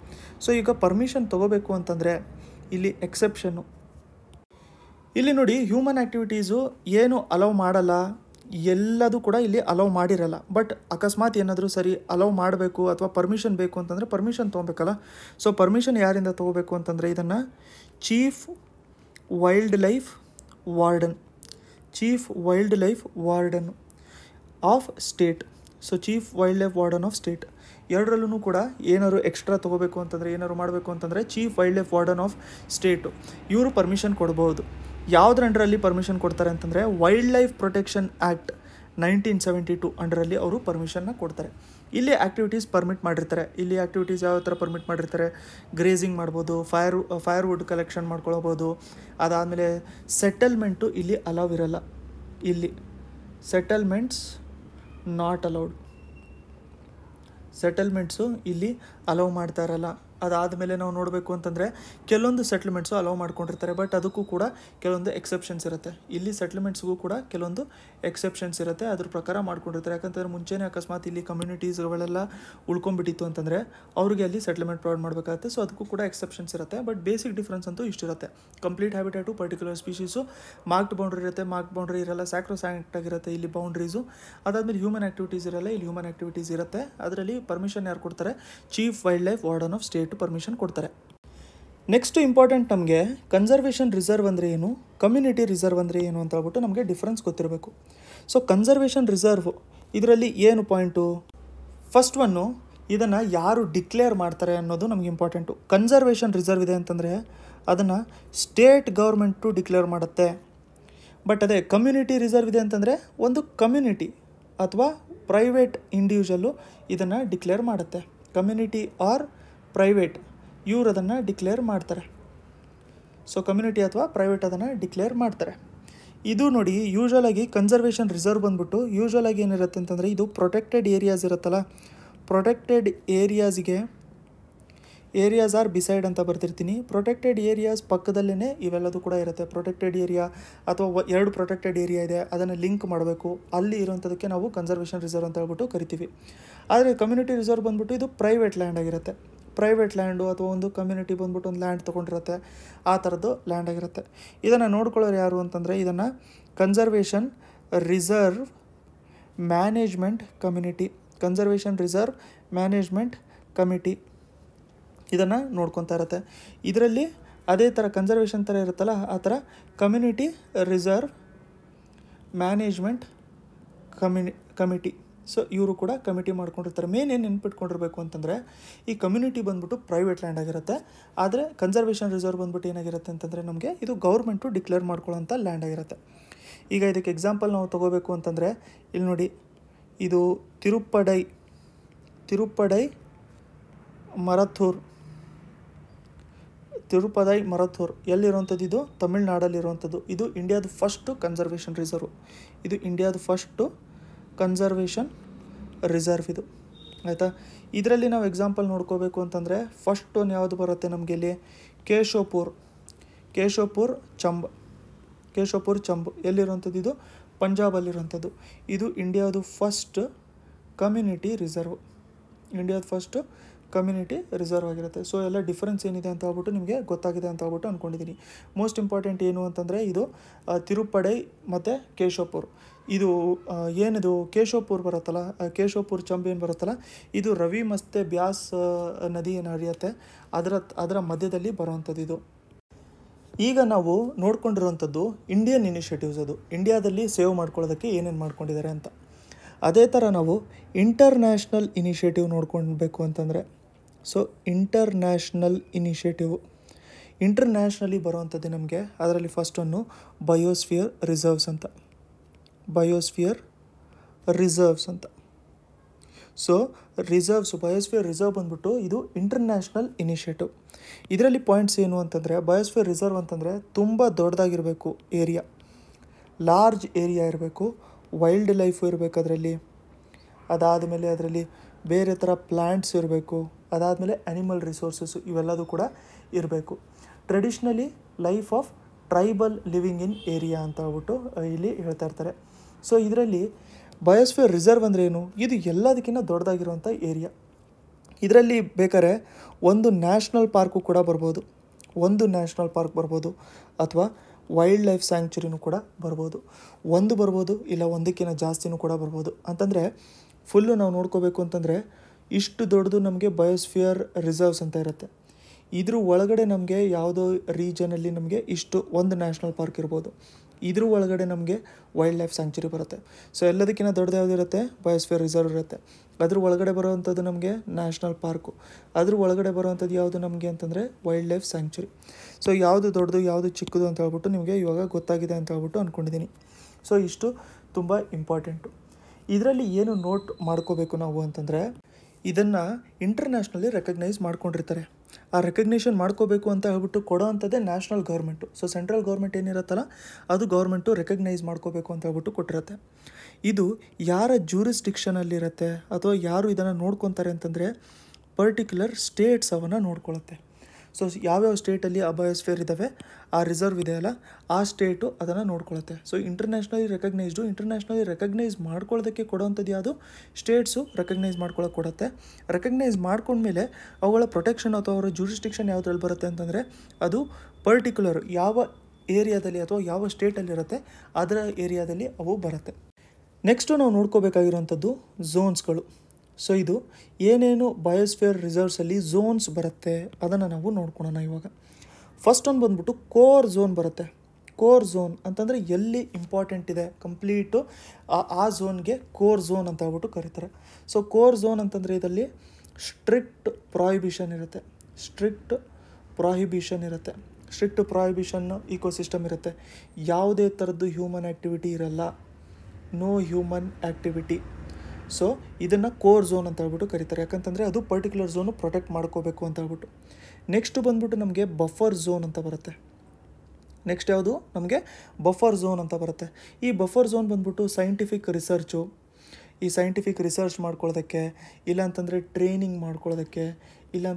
ಸೊ ಈಗ ಪರ್ಮಿಷನ್ ತೊಗೋಬೇಕು ಅಂತಂದರೆ ಇಲ್ಲಿ ಎಕ್ಸೆಪ್ಷನ್ನು ಇಲ್ಲಿ ನೋಡಿ ಹ್ಯೂಮನ್ ಆ್ಯಕ್ಟಿವಿಟೀಸು ಏನು ಅಲೌ ಮಾಡಲ್ಲ ಎಲ್ಲದೂ ಕೂಡ ಇಲ್ಲಿ ಅಲೌ ಮಾಡಿರಲ್ಲ ಬಟ್ ಅಕಸ್ಮಾತ್ ಏನಾದರೂ ಸರಿ ಅಲೌ ಮಾಡಬೇಕು ಅಥವಾ ಪರ್ಮಿಷನ್ ಬೇಕು ಅಂತಂದರೆ ಪರ್ಮಿಷನ್ ತೊಗೊಬೇಕಲ್ಲ ಸೊ ಪರ್ಮಿಷನ್ ಯಾರಿಂದ ತೊಗೋಬೇಕು ಅಂತಂದರೆ ಇದನ್ನು chief wildlife warden chief wildlife warden of state so chief wildlife warden of state ಎರಡರಲ್ಲೂ ಕೂಡ ಏನಾದ್ರು ಎಕ್ಸ್ಟ್ರಾ ತೊಗೋಬೇಕು ಅಂತಂದರೆ ಏನಾದ್ರು ಮಾಡಬೇಕು ಅಂತಂದರೆ chief wildlife warden of state ಇವರು ಪರ್ಮಿಷನ್ ಕೊಡ್ಬೋದು ಯಾವುದ್ರ ಅಂಡ್ರಲ್ಲಿ ಪರ್ಮಿಷನ್ ಕೊಡ್ತಾರೆ ಅಂತಂದರೆ wildlife protection act nineteen seventy two ಅಂಡರಲ್ಲಿ ಅವರು ಪರ್ಮಿಷನ್ನ ಕೊಡ್ತಾರೆ ಇಲ್ಲಿ ಆ್ಯಕ್ಟಿವಿಟೀಸ್ ಪರ್ಮಿಟ್ ಮಾಡಿರ್ತಾರೆ ಇಲ್ಲಿ ಆ್ಯಕ್ಟಿವಿಟೀಸ್ ಯಾವ ಥರ ಪರ್ಮಿಟ್ ಮಾಡಿರ್ತಾರೆ ಗ್ರೇಸಿಂಗ್ ಮಾಡ್ಬೋದು ಫೈರ್ ಫೈರ್ವುಡ್ ಕಲೆಕ್ಷನ್ ಮಾಡ್ಕೊಳ್ಬೋದು ಅದಾದಮೇಲೆ ಸೆಟಲ್ಮೆಂಟು ಇಲ್ಲಿ ಅಲೌ ಇರಲ್ಲ ಇಲ್ಲಿ ಸೆಟಲ್ಮೆಂಟ್ಸ್ ನಾಟ್ ಅಲೌಡ್ ಸೆಟಲ್ಮೆಂಟ್ಸು ಇಲ್ಲಿ ಅಲೌ ಮಾಡ್ತಾ ಇರಲ್ಲ ಅದಾದಮೇಲೆ ನಾವು ನೋಡಬೇಕು ಅಂತಂದರೆ ಕೆಲವೊಂದು ಸೆಟ್ಲ್ಮೆಂಟ್ಸು ಅಲೋ ಮಾಡ್ಕೊಂಡಿರ್ತಾರೆ ಬಟ್ ಅದಕ್ಕೂ ಕೂಡ ಕೆಲವೊಂದು ಎಕ್ಸೆಪ್ಷನ್ಸ್ ಇರುತ್ತೆ ಇಲ್ಲಿ ಸೆಟ್ಲ್ಮೆಂಟ್ಸ್ಗೂ ಕೂಡ ಕೆಲವೊಂದು ಎಕ್ಸೆಪ್ಷನ್ಸ್ ಇರುತ್ತೆ ಅದ್ರ ಪ್ರಕಾರ ಮಾಡ್ಕೊಂಡಿರ್ತಾರೆ ಯಾಕಂತಂದರೆ ಮುಂಚೆನೇ ಅಕಸ್ಮಾತ್ ಇಲ್ಲಿ ಕಮ್ಯುನಿಟೀಸ್ಗಳೆಲ್ಲ ಉಳ್ಕೊಂಡ್ಬಿಟ್ಟಿತ್ತು ಅಂತಂದರೆ ಅವ್ರಿಗೆ ಅಲ್ಲಿ ಸೆಟ್ಲ್ಮೆಂಟ್ ಪ್ರೊವೈಡ್ ಮಾಡಬೇಕಾಗುತ್ತೆ ಸೊ ಅದಕ್ಕೂ ಕೂಡ ಎಕ್ಸೆಪ್ಷನ್ಸ್ ಇರುತ್ತೆ ಬಟ್ ಬೇಸಿಕ್ ಡಿಫ್ರೆನ್ಸ್ ಅಂತೂ ಇಷ್ಟಿರುತ್ತೆ complete habitat particular species marked boundary ಇರುತ್ತೆ ಮಾರ್ಕ್ ಬೌಂಡ್ರಿ ಇರಲ್ಲ ಸ್ಯಾಕ್ರೋಸ್ಯಾಂಕ್ಟ್ ಆಗಿರುತ್ತೆ ಇಲ್ಲಿ ಬೌಂಡ್ರೀಸು ಅದಾದಮೇಲೆ ಹ್ಯೂಮನ್ ಆಕ್ಟಿವಿಟೀಸ್ ಇರಲ್ಲ ಇಲ್ಲಿ ಹ್ಯೂಮನ್ ಆಕ್ಟಿವಿಟೀಸ್ ಇರುತ್ತೆ ಅದರಲ್ಲಿ ಪರ್ಮಿಷನ್ ಯಾರು ಕೊಡ್ತಾರೆ chief wildlife warden of state permission ಕೊಡ್ತಾರೆ ನೆಕ್ಸ್ಟ್ ಇಂಪಾರ್ಟೆಂಟ್ ನಮಗೆ ಕನ್ಸರ್ವೇಷನ್ ರಿಸರ್ವ್ ಅಂದರೆ ಏನು ಕಮ್ಯುನಿಟಿ ರಿಸರ್ವ್ ಅಂದರೆ ಏನು ಅಂತ ಹೇಳ್ಬಿಟ್ಟು ನಮಗೆ ಡಿಫ್ರೆನ್ಸ್ ಗೊತ್ತಿರಬೇಕು ಸೊ ಕನ್ಸರ್ವೇಷನ್ ರಿಸರ್ವ್ ಇದರಲ್ಲಿ ಏನು ಪಾಯಿಂಟು ಫಸ್ಟ್ ಒನ್ನು ಇದನ್ನು ಯಾರು ಡಿಕ್ಲೇರ್ ಮಾಡ್ತಾರೆ ಅನ್ನೋದು ನಮಗೆ ಇಂಪಾರ್ಟೆಂಟು ಕನ್ಸರ್ವೇಷನ್ ರಿಸರ್ವ್ ಇದೆ ಅಂತಂದರೆ ಅದನ್ನು ಸ್ಟೇಟ್ ಗೌರ್ಮೆಂಟು ಡಿಕ್ಲೇರ್ ಮಾಡುತ್ತೆ ಬಟ್ ಅದೇ ಕಮ್ಯುನಿಟಿ ರಿಸರ್ವ್ ಇದೆ ಅಂತಂದರೆ ಒಂದು ಕಮ್ಯುನಿಟಿ ಅಥವಾ ಪ್ರೈವೇಟ್ ಇಂಡಿವಿಜುವಲ್ಲು ಇದನ್ನು ಡಿಕ್ಲೇರ್ ಮಾಡುತ್ತೆ ಕಮ್ಯುನಿಟಿ ಆರ್ ಪ್ರೈವೇಟ್ ಇವ್ರು ಅದನ್ನು ಡಿಕ್ಲೇರ್ ಮಾಡ್ತಾರೆ ಸೊ ಕಮ್ಯುನಿಟಿ ಅಥವಾ ಪ್ರೈವೇಟ್ ಅದನ್ನು ಡಿಕ್ಲೇರ್ ಮಾಡ್ತಾರೆ ಇದು ನೋಡಿ ಯೂಶ್ವಲಾಗಿ ಆಗಿ ಕನ್ಸರ್ವೇಷನ್ ರಿಸರ್ವ್ ಬಂದ್ಬಿಟ್ಟು ಯೂಶ್ವಲಾಗಿ ಏನಿರುತ್ತೆ ಅಂತಂದರೆ ಇದು ಪ್ರೊಟೆಕ್ಟೆಡ್ ಏರಿಯಾಸ್ ಇರುತ್ತಲ್ಲ ಪ್ರೊಟೆಕ್ಟೆಡ್ ಏರಿಯಾಸ್ಗೆ ಏರಿಯಾಸ್ ಆರ್ ಬಿಸೈಡ್ ಅಂತ ಬರ್ತಿರ್ತೀನಿ ಪ್ರೊಟೆಕ್ಟೆಡ್ ಏರಿಯಾಸ್ ಪಕ್ಕದಲ್ಲೇ ಇವೆಲ್ಲದೂ ಕೂಡ ಇರುತ್ತೆ ಪ್ರೊಟೆಕ್ಟೆಡ್ ಏರಿಯಾ ಅಥವಾ ಎರಡು ಪ್ರೊಟೆಕ್ಟೆಡ್ ಏರಿಯಾ ಇದೆ ಅದನ್ನು ಲಿಂಕ್ ಮಾಡಬೇಕು ಅಲ್ಲಿ ಇರೋಂಥದಕ್ಕೆ ನಾವು ಕನ್ಸರ್ವೇಷನ್ ರಿಸರ್ವ್ ಅಂತ ಹೇಳ್ಬಿಟ್ಟು ಕರಿತೀವಿ ಆದರೆ ಕಮ್ಯುನಿಟಿ ರಿಸರ್ವ್ ಬಂದ್ಬಿಟ್ಟು ಇದು ಪ್ರೈವೇಟ್ ಲ್ಯಾಂಡ್ ಆಗಿರುತ್ತೆ ಪ್ರೈವೇಟ್ ಲ್ಯಾಂಡು ಅಥವಾ ಒಂದು ಕಮ್ಯುನಿಟಿ ಬಂದ್ಬಿಟ್ಟು ಒಂದು ಲ್ಯಾಂಡ್ ತೊಗೊಂಡಿರುತ್ತೆ ಆ ಥರದ್ದು ಲ್ಯಾಂಡ್ ಆಗಿರುತ್ತೆ ಇದನ್ನು ನೋಡ್ಕೊಳ್ಳೋರು ಯಾರು ಅಂತಂದರೆ ಇದನ್ನು conservation reserve management community conservation reserve management committee ಇದನ್ನು ನೋಡ್ಕೊತಾ ಇರುತ್ತೆ ಇದರಲ್ಲಿ ಅದೇ ಥರ ಕನ್ಸರ್ವೇಷನ್ ಥರ ಇರುತ್ತಲ್ಲ ಆ ಥರ ಕಮ್ಯುನಿಟಿ ರಿಸರ್ವ್ ಮ್ಯಾನೇಜ್ಮೆಂಟ್ ಕಮ್ಯುನಿ ಕಮಿಟಿ ಸೊ ಇವರು ಕೂಡ ಕಮಿಟಿ ಮಾಡ್ಕೊಂಡಿರ್ತಾರೆ ಮೇನ್ ಏನು ನೆನ್ಪಿಟ್ಕೊಂಡಿರ್ಬೇಕು ಅಂತಂದರೆ ಈ ಕಮ್ಯುನಿಟಿ ಬಂದ್ಬಿಟ್ಟು ಪ್ರೈವೇಟ್ ಲ್ಯಾಂಡ್ ಆಗಿರುತ್ತೆ ಆದರೆ ಕನ್ಸರ್ವೇಷನ್ ರಿಸರ್ವ್ ಬಂದ್ಬಿಟ್ಟು ಏನಾಗಿರುತ್ತೆ ಅಂತಂದರೆ ನಮಗೆ ಇದು ಗೌರ್ಮೆಂಟು ಡಿಕ್ಲೇರ್ ಮಾಡ್ಕೊಳ್ಳೋಂಥ ಲ್ಯಾಂಡ್ ಆಗಿರುತ್ತೆ ಈಗ ಇದಕ್ಕೆ ಎಕ್ಸಾಂಪಲ್ ನಾವು ತೊಗೋಬೇಕು ಅಂತಂದರೆ ಇಲ್ಲಿ ನೋಡಿ ಇದು ತಿರುಪ್ಪಡೈ ತಿರುಪ್ಪಡೈ ಮರಥೂರ್ ತಿರುಪದೈ ಮರಥೂರ್ ಎಲ್ಲಿರುವಂಥದ್ದು ಇದು ತಮಿಳ್ನಾಡಲ್ಲಿರುವಂಥದ್ದು ಇದು ಇಂಡಿಯಾದ ಫಸ್ಟು ಕನ್ಸರ್ವೇಷನ್ ರಿಸರ್ವ್ ಇದು ಇಂಡಿಯಾದ ಫಸ್ಟು ಕನ್ಸರ್ವೇಷನ್ ರಿಸರ್ವ್ ಇದು ಆಯಿತಾ ಇದರಲ್ಲಿ ನಾವು ಎಕ್ಸಾಂಪಲ್ ನೋಡ್ಕೋಬೇಕು ಅಂತಂದರೆ ಫಸ್ಟ್ ಒನ್ ಯಾವುದು ಬರುತ್ತೆ ನಮಗೆ ಇಲ್ಲಿ ಕೇಶೋಪುರ್ ಕೇಶೋಪುರ್ ಚಂಬ್ ಕೇಶೋಪುರ್ ಚಂಬ್ ಎಲ್ಲಿರುವಂಥದ್ದು ಇದು ಪಂಜಾಬಲ್ಲಿರುವಂಥದ್ದು ಇದು ಇಂಡಿಯಾದು ಫಸ್ಟ್ ಕಮ್ಯುನಿಟಿ ರಿಸರ್ವ್ ಇಂಡಿಯಾದ ಫಸ್ಟು ಕಮ್ಯುನಿಟಿ ರಿಸರ್ವ್ ಆಗಿರುತ್ತೆ ಸೊ ಎಲ್ಲ ಡಿಫ್ರೆನ್ಸ್ ಏನಿದೆ ಅಂತ ಹೇಳ್ಬಿಟ್ಟು ನಿಮಗೆ ಗೊತ್ತಾಗಿದೆ ಅಂತ ಹೇಳ್ಬಿಟ್ಟು ಅಂದ್ಕೊಂಡಿದ್ದೀನಿ ಮೋಸ್ಟ್ ಇಂಪಾರ್ಟೆಂಟ್ ಏನು ಅಂತಂದರೆ ಇದು ತಿರುಪಡೆ ಮತ್ತು ಕೇಶವಪುರ್ ಇದು ಏನಿದು ಕೇಶವಪುರ್ ಬರುತ್ತಲ್ಲ ಕೇಶವಪುರ್ ಏನು ಬರುತ್ತಲ್ಲ ಇದು ರವಿ ಮಸ್ತೆ ಬ್ಯಾಸ್ ನದಿ ಏನು ಹರಿಯುತ್ತೆ ಅದರ ಅದರ ಮಧ್ಯದಲ್ಲಿ ಬರುವಂಥದ್ದು ಇದು ಈಗ ನಾವು ನೋಡ್ಕೊಂಡಿರುವಂಥದ್ದು ಇಂಡಿಯನ್ ಇನಿಷಿಯೇಟಿವ್ಸ್ ಅದು ಇಂಡಿಯಾದಲ್ಲಿ ಸೇವ್ ಮಾಡ್ಕೊಳ್ಳೋದಕ್ಕೆ ಏನೇನು ಮಾಡ್ಕೊಂಡಿದ್ದಾರೆ ಅಂತ ಅದೇ ಥರ ನಾವು ಇಂಟರ್ನ್ಯಾಷ್ನಲ್ ಇನಿಷಿಯೇಟಿವ್ ನೋಡ್ಕೊಳ್ಬೇಕು ಅಂತಂದರೆ ಸೊ ಇಂಟರ್ನ್ಯಾಷ್ನಲ್ ಇನಿಷಿಯೇಟಿವ್ ಇಂಟರ್ನ್ಯಾಷ್ನಲಿ ಬರುವಂಥದ್ದು ನಮಗೆ ಅದರಲ್ಲಿ ಫಸ್ಟ್ ಒಂದು ಬಯೋಸ್ಫಿಯರ್ ರಿಸರ್ವ್ಸ್ ಅಂತ ಬಯೋಸ್ಫಿಯರ್ ರಿಸರ್ವ್ಸ್ ಅಂತ ಸೊ ರಿಸರ್ವ್ಸ್ ಬಯೋಸ್ಫಿಯರ್ ರಿಸರ್ವ್ ಬಂದ್ಬಿಟ್ಟು ಇದು ಇಂಟರ್ನ್ಯಾಷನಲ್ ಇನಿಷಿಯೇಟಿವ್ ಇದರಲ್ಲಿ ಪಾಯಿಂಟ್ಸ್ ಏನು ಅಂತಂದರೆ ಬಯೋಸ್ಫಿಯರ್ ರಿಸರ್ವ್ ಅಂತಂದರೆ ತುಂಬ ದೊಡ್ಡದಾಗಿರಬೇಕು ಏರಿಯಾ ಲಾರ್ಜ್ ಏರಿಯಾ ಇರಬೇಕು ವೈಲ್ಡ್ ಲೈಫು ಇರಬೇಕು ಅದರಲ್ಲಿ ಅದಾದಮೇಲೆ ಅದರಲ್ಲಿ ಬೇರೆ ಥರ ಪ್ಲ್ಯಾಂಟ್ಸ್ ಇರಬೇಕು ಅದಾದಮೇಲೆ ಅನಿಮಲ್ ರಿಸೋರ್ಸಸ್ಸು ಇವೆಲ್ಲದೂ ಕೂಡ ಇರಬೇಕು traditionally life of tribal living in area ಅಂತ ಹೇಳ್ಬಿಟ್ಟು ಇಲ್ಲಿ ಹೇಳ್ತಾ ಇರ್ತಾರೆ ಸೊ ಇದರಲ್ಲಿ ಬಯೋಸ್ಫಿಯರ್ ರಿಸರ್ವ್ ಅಂದರೆ ಏನು ಇದು ಎಲ್ಲದಕ್ಕಿಂತ ದೊಡ್ಡದಾಗಿರುವಂಥ ಏರಿಯಾ ಇದರಲ್ಲಿ ಬೇಕಾದ್ರೆ ಒಂದು ನ್ಯಾಷನಲ್ ಪಾರ್ಕು ಕೂಡ ಬರ್ಬೋದು ಒಂದು ನ್ಯಾಷನಲ್ ಪಾರ್ಕ್ ಬರ್ಬೋದು ಅಥವಾ ವೈಲ್ಡ್ ಲೈಫ್ ಸ್ಯಾಂಕ್ಚುರಿನೂ ಕೂಡ ಬರ್ಬೋದು ಒಂದು ಬರ್ಬೋದು ಇಲ್ಲ ಒಂದಕ್ಕಿಂತ ಜಾಸ್ತಿನೂ ಕೂಡ ಬರ್ಬೋದು ಅಂತಂದರೆ ಫುಲ್ಲು ನಾವು ನೋಡ್ಕೋಬೇಕು ಅಂತಂದರೆ ಇಷ್ಟು ದೊಡ್ಡದು ನಮಗೆ ಬಯೋಸ್ಫಿಯರ್ ರಿಸರ್ವ್ಸ್ ಅಂತ ಇರುತ್ತೆ ಇದ್ರ ಒಳಗಡೆ ನಮಗೆ ಯಾವುದೋ ರೀಜನಲ್ಲಿ ನಮಗೆ ಇಷ್ಟು ಒಂದು ನ್ಯಾಷನಲ್ ಪಾರ್ಕ್ ಇರ್ಬೋದು ಇದ್ರ ಒಳಗಡೆ ನಮಗೆ ವೈಲ್ಡ್ ಲೈಫ್ ಸ್ಯಾಂಕ್ಚುರಿ ಬರುತ್ತೆ ಸೊ ಎಲ್ಲದಕ್ಕಿಂತ ದೊಡ್ಡದು ಯಾವುದಿರುತ್ತೆ ಬಯೋಸ್ಫಿಯರ್ ರಿಸರ್ವ್ ಇರುತ್ತೆ ಅದ್ರ ಒಳಗಡೆ ಬರುವಂಥದ್ದು ನಮಗೆ ನ್ಯಾಷನಲ್ ಪಾರ್ಕು ಅದ್ರ ಒಳಗಡೆ ಬರುವಂಥದ್ದು ಯಾವುದು ನಮಗೆ ಅಂತಂದರೆ ವೈಲ್ಡ್ ಲೈಫ್ ಸ್ಯಾಂಕ್ಚುರಿ ಸೊ ಯಾವುದು ದೊಡ್ಡದು ಯಾವುದು ಚಿಕ್ಕದು ಅಂತ ಹೇಳ್ಬಿಟ್ಟು ನಿಮಗೆ ಇವಾಗ ಗೊತ್ತಾಗಿದೆ ಅಂತ ಹೇಳ್ಬಿಟ್ಟು ಅಂದ್ಕೊಂಡಿದ್ದೀನಿ ಸೊ ಇಷ್ಟು ತುಂಬ ಇಂಪಾರ್ಟೆಂಟು ಇದರಲ್ಲಿ ಏನು ನೋಟ್ ಮಾಡ್ಕೋಬೇಕು ನಾವು ಅಂತಂದರೆ ಇದನ್ನು ಇಂಟರ್ನ್ಯಾಷನಲಿ ರೆಕಗ್ನೈಸ್ ಮಾಡ್ಕೊಂಡಿರ್ತಾರೆ ಆ ರೆಕಗ್ನೇಷನ್ ಮಾಡ್ಕೋಬೇಕು ಅಂತ ಹೇಳ್ಬಿಟ್ಟು ಕೊಡೋ ಅಂಥದ್ದೇ national government so central government ಏನಿರುತ್ತಲ್ಲ ಅದು ಗೌರ್ಮೆಂಟು ರೆಕಗ್ನೈಸ್ ಮಾಡ್ಕೋಬೇಕು ಅಂತ ಹೇಳ್ಬಿಟ್ಟು ಕೊಟ್ಟಿರುತ್ತೆ ಇದು ಯಾರ ಜೂರಿಸ್ಡಿಕ್ಷನಲ್ಲಿರುತ್ತೆ ಅಥವಾ ಯಾರು ಇದನ್ನು ನೋಡ್ಕೊತಾರೆ ಅಂತಂದರೆ ಪರ್ಟಿಕ್ಯುಲರ್ ಸ್ಟೇಟ್ಸ್ ಅವನ್ನು ನೋಡ್ಕೊಳ್ಳುತ್ತೆ ಸೊ ಯಾವ್ಯಾವ ಸ್ಟೇಟಲ್ಲಿ ಅಬಯೋಸ್ಫೇರ್ ಇದ್ದಾವೆ ಆ ರಿಸರ್ವ್ ಇದೆಯಲ್ಲ ಆ ಸ್ಟೇಟು ಅದನ್ನು ನೋಡ್ಕೊಳ್ಳುತ್ತೆ so internationally recognised internationally recognise ಮಾಡ್ಕೊಳ್ಳೋದಕ್ಕೆ ಕೊಡೋವಂಥದ್ದು ಯಾವುದು ಸ್ಟೇಟ್ಸು ರೆಕಗ್ನೈಸ್ ಮಾಡ್ಕೊಳ್ಳೋಕೆ ಕೊಡುತ್ತೆ ರೆಕಗ್ನೈಸ್ ಮಾಡ್ಕೊಂಡ್ಮೇಲೆ ಅವುಗಳ ಪ್ರೊಟೆಕ್ಷನ್ ಅಥವಾ ಅವರ ಜೂರಿಸ್ಟಿಕ್ಷನ್ ಯಾವುದ್ರಲ್ಲಿ ಬರುತ್ತೆ ಅಂತಂದರೆ ಅದು ಪರ್ಟಿಕ್ಯುಲರ್ ಯಾವ ಏರಿಯಾದಲ್ಲಿ ಅಥವಾ ಯಾವ ಸ್ಟೇಟಲ್ಲಿರುತ್ತೆ ಅದರ ಏರಿಯಾದಲ್ಲಿ ಅವು ಬರುತ್ತೆ ನೆಕ್ಸ್ಟು ನಾವು ನೋಡ್ಕೋಬೇಕಾಗಿರುವಂಥದ್ದು ಝೋನ್ಸ್ಗಳು ಸೊ ಇದು ಏನೇನು ಬಯೋಸ್ಫಿಯರ್ ರಿಸರ್ವ್ಸಲ್ಲಿ ಝೋನ್ಸ್ ಬರುತ್ತೆ ಅದನ್ನು ನಾವು ನೋಡ್ಕೊಳೋಣ ಇವಾಗ ಫಸ್ಟ್ ಒಂದು ಬಂದ್ಬಿಟ್ಟು ಕೋರ್ ಝೋನ್ ಬರುತ್ತೆ ಕೋರ್ ಝೋನ್ ಅಂತಂದರೆ ಎಲ್ಲಿ ಇಂಪಾರ್ಟೆಂಟ್ ಇದೆ ಕಂಪ್ಲೀಟು ಆ ಝೋನ್ಗೆ ಕೋರ್ ಝೋನ್ ಅಂತ ಹೇಳ್ಬಿಟ್ಟು ಕರೀತಾರೆ ಸೊ ಕೋರ್ ಝೋನ್ ಅಂತಂದರೆ ಇದರಲ್ಲಿ ಸ್ಟ್ರಿಕ್ಟ್ ಪ್ರಾಹಿಬಿಷನ್ ಇರುತ್ತೆ ಸ್ಟ್ರಿಕ್ಟ್ ಪ್ರಾಹಿಬಿಷನ್ ಇರುತ್ತೆ ಸ್ಟ್ರಿಕ್ಟ್ ಪ್ರಾಹಿಬಿಷನ್ ಇಕೋಸಿಸ್ಟಮ್ ಇರುತ್ತೆ ಯಾವುದೇ ಥರದ್ದು ಹ್ಯೂಮನ್ ಆ್ಯಕ್ಟಿವಿಟಿ ಇರಲ್ಲ ನೋ ಹ್ಯೂಮನ್ ಆ್ಯಕ್ಟಿವಿಟಿ ಸೊ ಇದನ್ನು ಕೋರ್ ಝೋನ್ ಅಂತ ಹೇಳ್ಬಿಟ್ಟು ಕರೀತಾರೆ ಯಾಕಂತಂದರೆ ಅದು ಪರ್ಟಿಕ್ಯುಲರ್ ಝೋನು ಪ್ರೊಟೆಕ್ಟ್ ಮಾಡ್ಕೋಬೇಕು ಅಂತ ಹೇಳ್ಬಿಟ್ಟು ನೆಕ್ಸ್ಟ್ ಬಂದ್ಬಿಟ್ಟು ನಮಗೆ ಬಫರ್ ಝೋನ್ ಅಂತ ಬರುತ್ತೆ ನೆಕ್ಸ್ಟ್ ಯಾವುದು ನಮಗೆ ಬಫರ್ ಝೋನ್ ಅಂತ ಬರುತ್ತೆ ಈ ಬಫರ್ ಝೋನ್ ಬಂದ್ಬಿಟ್ಟು ಸೈಂಟಿಫಿಕ್ ರಿಸರ್ಚು ಈ ಸೈಂಟಿಫಿಕ್ ರಿಸರ್ಚ್ ಮಾಡ್ಕೊಳ್ಳೋದಕ್ಕೆ ಇಲ್ಲ ಟ್ರೈನಿಂಗ್ ಮಾಡ್ಕೊಳ್ಳೋದಕ್ಕೆ ಇಲ್ಲ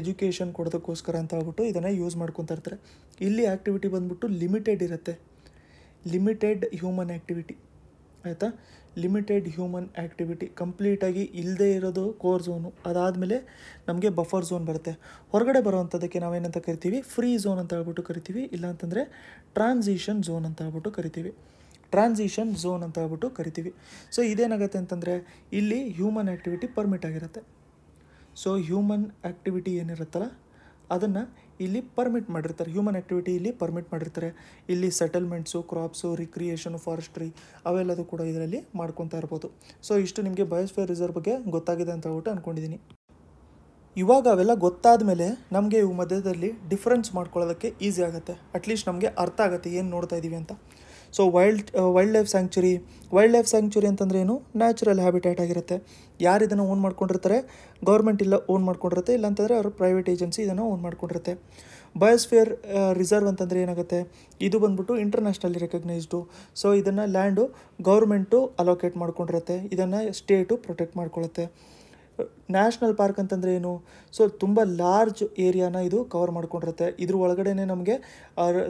ಎಜುಕೇಷನ್ ಕೊಡೋದಕ್ಕೋಸ್ಕರ ಅಂತ ಹೇಳ್ಬಿಟ್ಟು ಇದನ್ನು ಯೂಸ್ ಮಾಡ್ಕೊತಾ ಇರ್ತಾರೆ ಇಲ್ಲಿ ಆ್ಯಕ್ಟಿವಿಟಿ ಬಂದ್ಬಿಟ್ಟು ಲಿಮಿಟೆಡ್ ಇರುತ್ತೆ ಲಿಮಿಟೆಡ್ ಹ್ಯೂಮನ್ ಆ್ಯಕ್ಟಿವಿಟಿ ಆಯಿತಾ ಲಿಮಿಟೆಡ್ ಹ್ಯೂಮನ್ ಆ್ಯಕ್ಟಿವಿಟಿ ಕಂಪ್ಲೀಟಾಗಿ ಇಲ್ಲದೇ ಇರೋದು ಕೋರ್ ಝೋನು ಅದಾದಮೇಲೆ ನಮಗೆ ಬಫರ್ ಝೋನ್ ಬರುತ್ತೆ ಹೊರಗಡೆ ಬರೋವಂಥದ್ದಕ್ಕೆ ನಾವೇನಂತ ಕರಿತೀವಿ ಫ್ರೀ ಝೋನ್ ಅಂತ ಹೇಳ್ಬಿಟ್ಟು ಕರಿತೀವಿ ಇಲ್ಲಾಂತಂದರೆ ಟ್ರಾನ್ಸಿಷನ್ ಝೋನ್ ಅಂತ ಹೇಳ್ಬಿಟ್ಟು ಕರಿತೀವಿ ಟ್ರಾನ್ಸಿಷನ್ ಝೋನ್ ಅಂತ ಹೇಳ್ಬಿಟ್ಟು ಕರಿತೀವಿ ಸೊ ಇದೇನಾಗುತ್ತೆ ಅಂತಂದರೆ ಇಲ್ಲಿ ಹ್ಯೂಮನ್ ಆ್ಯಕ್ಟಿವಿಟಿ ಪರ್ಮಿಟ್ ಆಗಿರುತ್ತೆ ಸೊ ಹ್ಯೂಮನ್ ಆ್ಯಕ್ಟಿವಿಟಿ ಏನಿರುತ್ತಲ್ಲ ಅದನ್ನು ಇಲ್ಲಿ ಪರ್ಮಿಟ್ ಮಾಡಿರ್ತಾರೆ ಹ್ಯೂಮನ್ ಆ್ಯಕ್ಟಿವಿಟಿ ಇಲ್ಲಿ ಪರ್ಮಿಟ್ ಮಾಡಿರ್ತಾರೆ ಇಲ್ಲಿ ಸೆಟಲ್ಮೆಂಟ್ಸು ಕ್ರಾಪ್ಸು ರಿಕ್ರಿಯೇಷನ್ ಫಾರೆಸ್ಟ್ರಿ ಅವೆಲ್ಲದೂ ಕೂಡ ಇದರಲ್ಲಿ ಮಾಡ್ಕೊತಾ ಇರ್ಬೋದು ಸೊ ಇಷ್ಟು ನಿಮಗೆ ಬಯೋಸ್ಫಿಯರ್ ರಿಸರ್ವ್ ಬಗ್ಗೆ ಗೊತ್ತಾಗಿದೆ ಅಂತ ಹೇಳ್ಬಿಟ್ಟು ಅಂದ್ಕೊಂಡಿದ್ದೀನಿ ಇವಾಗ ಅವೆಲ್ಲ ಗೊತ್ತಾದ ಮೇಲೆ ನಮಗೆ ಇವು ಮಧ್ಯದಲ್ಲಿ ಡಿಫ್ರೆನ್ಸ್ ಮಾಡ್ಕೊಳ್ಳೋದಕ್ಕೆ ಈಸಿ ಆಗುತ್ತೆ ಅಟ್ಲೀಸ್ಟ್ ನಮಗೆ ಅರ್ಥ ಆಗುತ್ತೆ ಏನು ನೋಡ್ತಾ ಇದ್ದೀವಿ ಅಂತ so wild wildlife sanctuary wildlife sanctuary ಅಂತಂದ್ರೆ ಏನು ನ್ಯಾಚುರಲ್ ಹ್ಯಾಬಿಟೇಟ್ ಆಗಿರುತ್ತೆ ಯಾರು ಇದನ್ನು ಓನ್ ಮಾಡ್ಕೊಂಡಿರ್ತಾರೆ ಗೌರ್ಮೆಂಟ್ ಇಲ್ಲ ಓನ್ ಮಾಡ್ಕೊಂಡಿರುತ್ತೆ ಇಲ್ಲಾಂತಂದರೆ ಅವರು ಪ್ರೈವೇಟ್ ಏಜೆನ್ಸಿ ಇದನ್ನು ಓನ್ ಮಾಡ್ಕೊಂಡಿರುತ್ತೆ ಬಯೋಸ್ಫಿಯರ್ ರಿಸರ್ವ್ ಅಂತಂದರೆ ಏನಾಗುತ್ತೆ ಇದು ಬಂದ್ಬಿಟ್ಟು ಇಂಟರ್ನ್ಯಾಷನಲಿ ರೆಕಗ್ನೈಸ್ಡು ಸೊ ಇದನ್ನು ಲ್ಯಾಂಡು ಗೌರ್ಮೆಂಟು ಅಲೋಕೇಟ್ ಮಾಡ್ಕೊಂಡಿರುತ್ತೆ ಇದನ್ನು ಸ್ಟೇಟು ಪ್ರೊಟೆಕ್ಟ್ ಮಾಡ್ಕೊಳ್ಳುತ್ತೆ ನ್ಯಾಷನಲ್ ಪಾರ್ಕ್ ಅಂತಂದರೆ ಏನು ಸೊ ತುಂಬ ಲಾರ್ಜ್ ಏರಿಯಾನ ಇದು ಕವರ್ ಮಾಡ್ಕೊಂಡಿರುತ್ತೆ ಇದ್ರ ಒಳಗಡೆನೆ ನಮಗೆ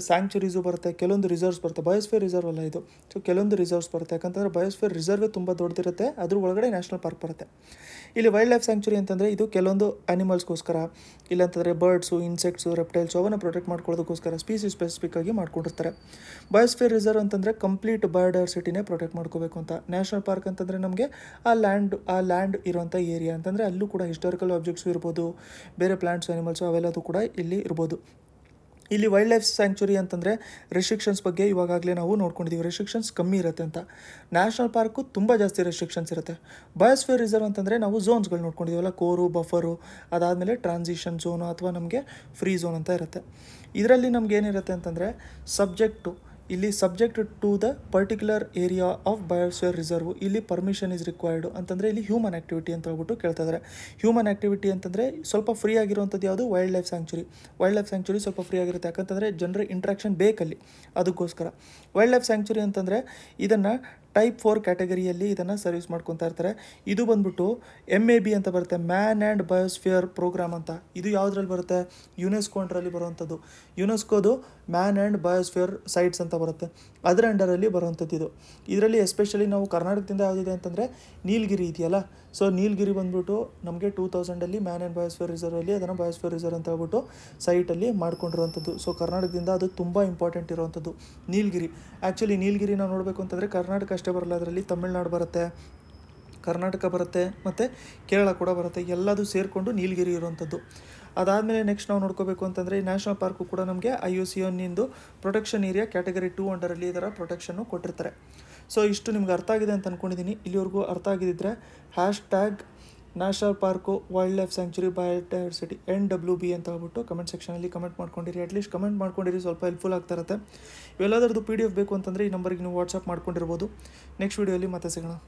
ಸ್ಯಾಂಕ್ಚುರೀಸು ಬರುತ್ತೆ ಕೆಲವೊಂದು ರಿಸರ್ವ್ಸ್ ಬರುತ್ತೆ ಬಯೋಸ್ಫೇರ್ ರಿಸರ್ವ್ ಅಲ್ಲ ಇದು ಸೊ ಕೆಲವೊಂದು ರಿಸರ್ವ್ಸ್ ಬರುತ್ತೆ ಯಾಕಂತಂದರೆ ಬಯೋಸ್ಫೇರ್ ರಿಸರ್ವೇ ತುಂಬ ದೊಡ್ಡದಿರುತ್ತೆ ಅದ್ರ ಒಳಗಡೆ ನ್ಯಾಷನಲ್ ಪಾರ್ಕ್ ಬರುತ್ತೆ ಇಲ್ಲಿ ವೈಲ್ಡ್ ಲೈಫ್ ಸ್ಯಾಂಕ್ಚುರಿ ಅಂತಂದರೆ ಇದು ಕೆಲವೊಂದು ಇಲ್ಲ ಇಲ್ಲಾಂತಂದರೆ ಬರ್ಡ್ಸು ಇನ್ಸೆಕ್ಟ್ಸು ರೆಪ್ಟೈಲ್ಸ್ ಅವನ್ನ ಪ್ರೊಟೆಕ್ಟ್ ಮಾಡ್ಕೊಳ್ಳೋದಕ್ಕೋಸ್ಕರ ಸ್ಪೀಸಿ ಸ್ಪೆಸಿಫಿಕ್ ಆಗಿ ಮಾಡ್ಕೊಂಡಿರ್ತಾರೆ ಬಯೋಸ್ಫೇರ್ ರಿಸರ್ವ್ ಅಂತಂದರೆ ಕಂಪ್ಲೀಟ್ ಬಯೋಡೈವರ್ಸಿಟಿನೇ ಪ್ರೊಟೆಕ್ಟ್ ಮಾಡ್ಕೋಬೇಕು ಅಂತ ನ್ಯಾಷನಲ್ ಪಾರ್ಕ್ ಅಂತಂದರೆ ನಮಗೆ ಆ ಲ್ಯಾಂಡ್ ಆ ಲ್ಯಾಂಡ್ ಇರುವಂಥ ಏರಿಯಾ ಅಂತಂದರೆ ಅಲ್ಲೂ ಕೂಡ ಹಿಸ್ಟಾರಿಕಲ್ ಆಬ್ಜೆಕ್ಟ್ಸ್ ಇರ್ಬೋದು ಬೇರೆ ಪ್ಲ್ಯಾಂಟ್ಸ್ ಆ್ಯನಿಮಲ್ಸು ಅವೆಲ್ಲದೂ ಕೂಡ ಇಲ್ಲಿ ಇರ್ಬೋದು ಇಲ್ಲಿ ವೈಲ್ಡ್ ಲೈಫ್ ಸ್ಯಾಂಕ್ಚುರಿ ಅಂತಂದರೆ ರೆಸ್ಟ್ರಿಕ್ಷನ್ಸ್ ಬಗ್ಗೆ ಇವಾಗಲೇ ನಾವು ನೋಡ್ಕೊಂಡಿದ್ದೀವಿ ರೆಸ್ಟ್ರಿಕ್ಷನ್ಸ್ ಕಮ್ಮಿ ಇರುತ್ತೆ ಅಂತ ನ್ಯಾಷನಲ್ ಪಾರ್ಕು ತುಂಬ ಜಾಸ್ತಿ ರೆಸ್ಟ್ರಿಕ್ಷನ್ಸ್ ಇರುತ್ತೆ ಬಯೋಸ್ಫಿಯರ್ ರಿಸರ್ವ್ ಅಂತಂದರೆ ನಾವು ಝೋನ್ಸ್ಗಳು ನೋಡ್ಕೊಂಡಿದ್ದೀವಲ್ಲ ಕೋರು ಬಫರು ಅದಾದಮೇಲೆ ಟ್ರಾನ್ಸಿಷನ್ ಝೋನು ಅಥವಾ ನಮಗೆ ಫ್ರೀ ಝೋನ್ ಅಂತ ಇರುತ್ತೆ ಇದರಲ್ಲಿ ನಮ್ಗೆ ಅಂತಂದರೆ ಸಬ್ಜೆಕ್ಟು ಇಲ್ಲಿ subject to the particular area of biosphere reserve ಇಲ್ಲಿ ಪರ್ಮಿಷನ್ ಇಸ್ ರಿಕ್ವೈರ್ಡ್ ಅಂತಂದರೆ ಇಲ್ಲಿ ಹ್ಯೂಮನ್ ಆಕ್ಟಿವಿಟಿ ಅಂತ ಹೇಳ್ಬಿಟ್ಟು ಕೇಳ್ತಾ ಇದ್ದಾರೆ ಹ್ಯೂಮನ್ ಆ್ಯಕ್ಟಿವಿಟಿ ಅಂತಂದರೆ ಸ್ವಲ್ಪ ಫ್ರೀ ಆಗಿರುವಂಥದ್ದು ಯಾವುದು wildlife sanctuary wildlife sanctuary ಸ್ವಲ್ಪ ಫ್ರೀ ಆಗಿರುತ್ತೆ ಯಾಕಂತಂದರೆ ಜನರ ಇಂಟ್ರಾಕ್ಷನ್ ಬೇಕಲ್ಲಿ ಅದಕ್ಕೋಸ್ಕರ ವೈಲ್ಡ್ ಲೈಫ್ ಸ್ಯಾಂಕ್ಚುರಿ ಅಂತಂದರೆ ಇದನ್ನು ಟೈಪ್ ಫೋರ್ ಕ್ಯಾಟಗರಿಯಲ್ಲಿ ಇದನ್ನು ಸರ್ವಿಸ್ ಮಾಡ್ಕೊತಾ ಇರ್ತಾರೆ ಇದು ಬಂದ್ಬಿಟ್ಟು ಎಮ್ ಎ ಬಿ ಅಂತ ಬರುತ್ತೆ ಮ್ಯಾನ್ ಆ್ಯಂಡ್ ಬಯೋಸ್ಫಿಯರ್ ಪ್ರೋಗ್ರಾಮ್ ಅಂತ ಇದು ಯಾವುದ್ರಲ್ಲಿ ಬರುತ್ತೆ ಯುನೆಸ್ಕೋ ಅಂಡ್ರಲ್ಲಿ ಬರುವಂಥದ್ದು ಯುನೆಸ್ಕೋದು ಮ್ಯಾನ್ ಆ್ಯಂಡ್ ಬಯೋಸ್ಫಿಯರ್ ಸೈಟ್ಸ್ ಅಂತ ಬರುತ್ತೆ ಅದರ ಅಂಡರಲ್ಲಿ ಬರುವಂಥದ್ದು ಇದು ಇದರಲ್ಲಿ ಎಸ್ಪೆಷಲಿ ನಾವು ಕರ್ನಾಟಕದಿಂದ ಯಾವುದಿದೆ ಅಂತಂದರೆ ನೀಲಗಿರಿ ಇದೆಯಲ್ಲ ಸೊ ನೀಲಗಿರಿ ಬಂದ್ಬಿಟ್ಟು ನಮಗೆ ಟೂ ತೌಸಂಡಲ್ಲಿ ಮ್ಯಾನ್ ಆ್ಯಂಡ್ ಬಯೋಸ್ಫಿಯರ್ ರಿಸರ್ವಲ್ಲಿ ಅದನ್ನು ಬಯೋಸ್ಫಿಯರ್ ರಿಸರ್ವ್ ಅಂತ ಹೇಳ್ಬಿಟ್ಟು ಸೈಟಲ್ಲಿ ಮಾಡ್ಕೊಂಡಿರುವಂಥದ್ದು ಸೊ ಕರ್ನಾಟಕದಿಂದ ಅದು ತುಂಬ ಇಂಪಾರ್ಟೆಂಟ್ ಇರುವಂಥದ್ದು ನೀಲಗಿರಿ ಆ್ಯಕ್ಚುಲಿ ನೀಲಗಿರಿ ನಾವು ನೋಡಬೇಕು ಅಂತಂದರೆ ಕರ್ನಾಟಕ ಅಷ್ಟೇ ಬರಲ್ಲ ಅದರಲ್ಲಿ ತಮಿಳ್ನಾಡು ಬರುತ್ತೆ ಕರ್ನಾಟಕ ಬರುತ್ತೆ ಮತ್ತು ಕೇರಳ ಕೂಡ ಬರುತ್ತೆ ಎಲ್ಲದೂ ಸೇರಿಕೊಂಡು ನೀಲಗಿರಿ ಇರುವಂಥದ್ದು ಅದಾದಮೇಲೆ ನೆಕ್ಸ್ಟ್ ನಾವು ನೋಡ್ಕೋಬೇಕು ಅಂತಂದರೆ ಈ ನ್ಯಾಷನಲ್ ಪಾರ್ಕು ಕೂಡ ನಮಗೆ ಐ ಯು ಸಿ ಒನ್ನಿಂದು ಪ್ರೊಟೆಕ್ಷನ್ ಏರಿಯಾ ಕ್ಯಾಟಗರಿ ಟೂ ಅಂಡರಲ್ಲಿ ಇದರ ಪ್ರೊಟೆಕ್ಷನ್ನು ಕೊಟ್ಟಿರ್ತಾರೆ ಸೊ ಇಷ್ಟು ನಿಮ್ಗೆ ಅರ್ಥ ಆಗಿದೆ ಅಂತ ಅಂದ್ಕೊಂಡಿದ್ದೀನಿ ಇಲ್ಲಿವರೆಗೂ ಅರ್ಥ ಆಗಿದ್ದರೆ hashtag national park wildlife sanctuary biodiversity N W B ಅಂತ ಹೇಳ್ಬಿಟ್ಟು ಕಮೆಂಟ್ ಸೆಕ್ಷನಲ್ಲಿ ಕಮೆಂಟ್ ಮಾಡ್ಕೊಂಡಿರಿ ಅಟ್ಲೀಸ್ಟ್ ಕಮೆಂಟ್ ಮಾಡ್ಕೊಂಡಿರಿ ಸ್ವಲ್ಪ ಹೆಲ್ಪ್ಫುಲ್ ಆಗ್ತಾ ಇರುತ್ತೆ ಇವೆಲ್ಲದರದ್ದು ಪಿ ಡಿ ಎಫ್ ಬೇಕು ಅಂತಂದರೆ ಈ ನಂಬರಿಗೆ ನೀವು ವಾಟ್ಸಪ್ ಮಾಡ್ಕೊಂಡಿರ್ಬೋದು ನೆಕ್ಸ್ಟ್ ವೀಡಿಯೋಲಿ ಮತ್ತೆ ಸಿಗೋಣ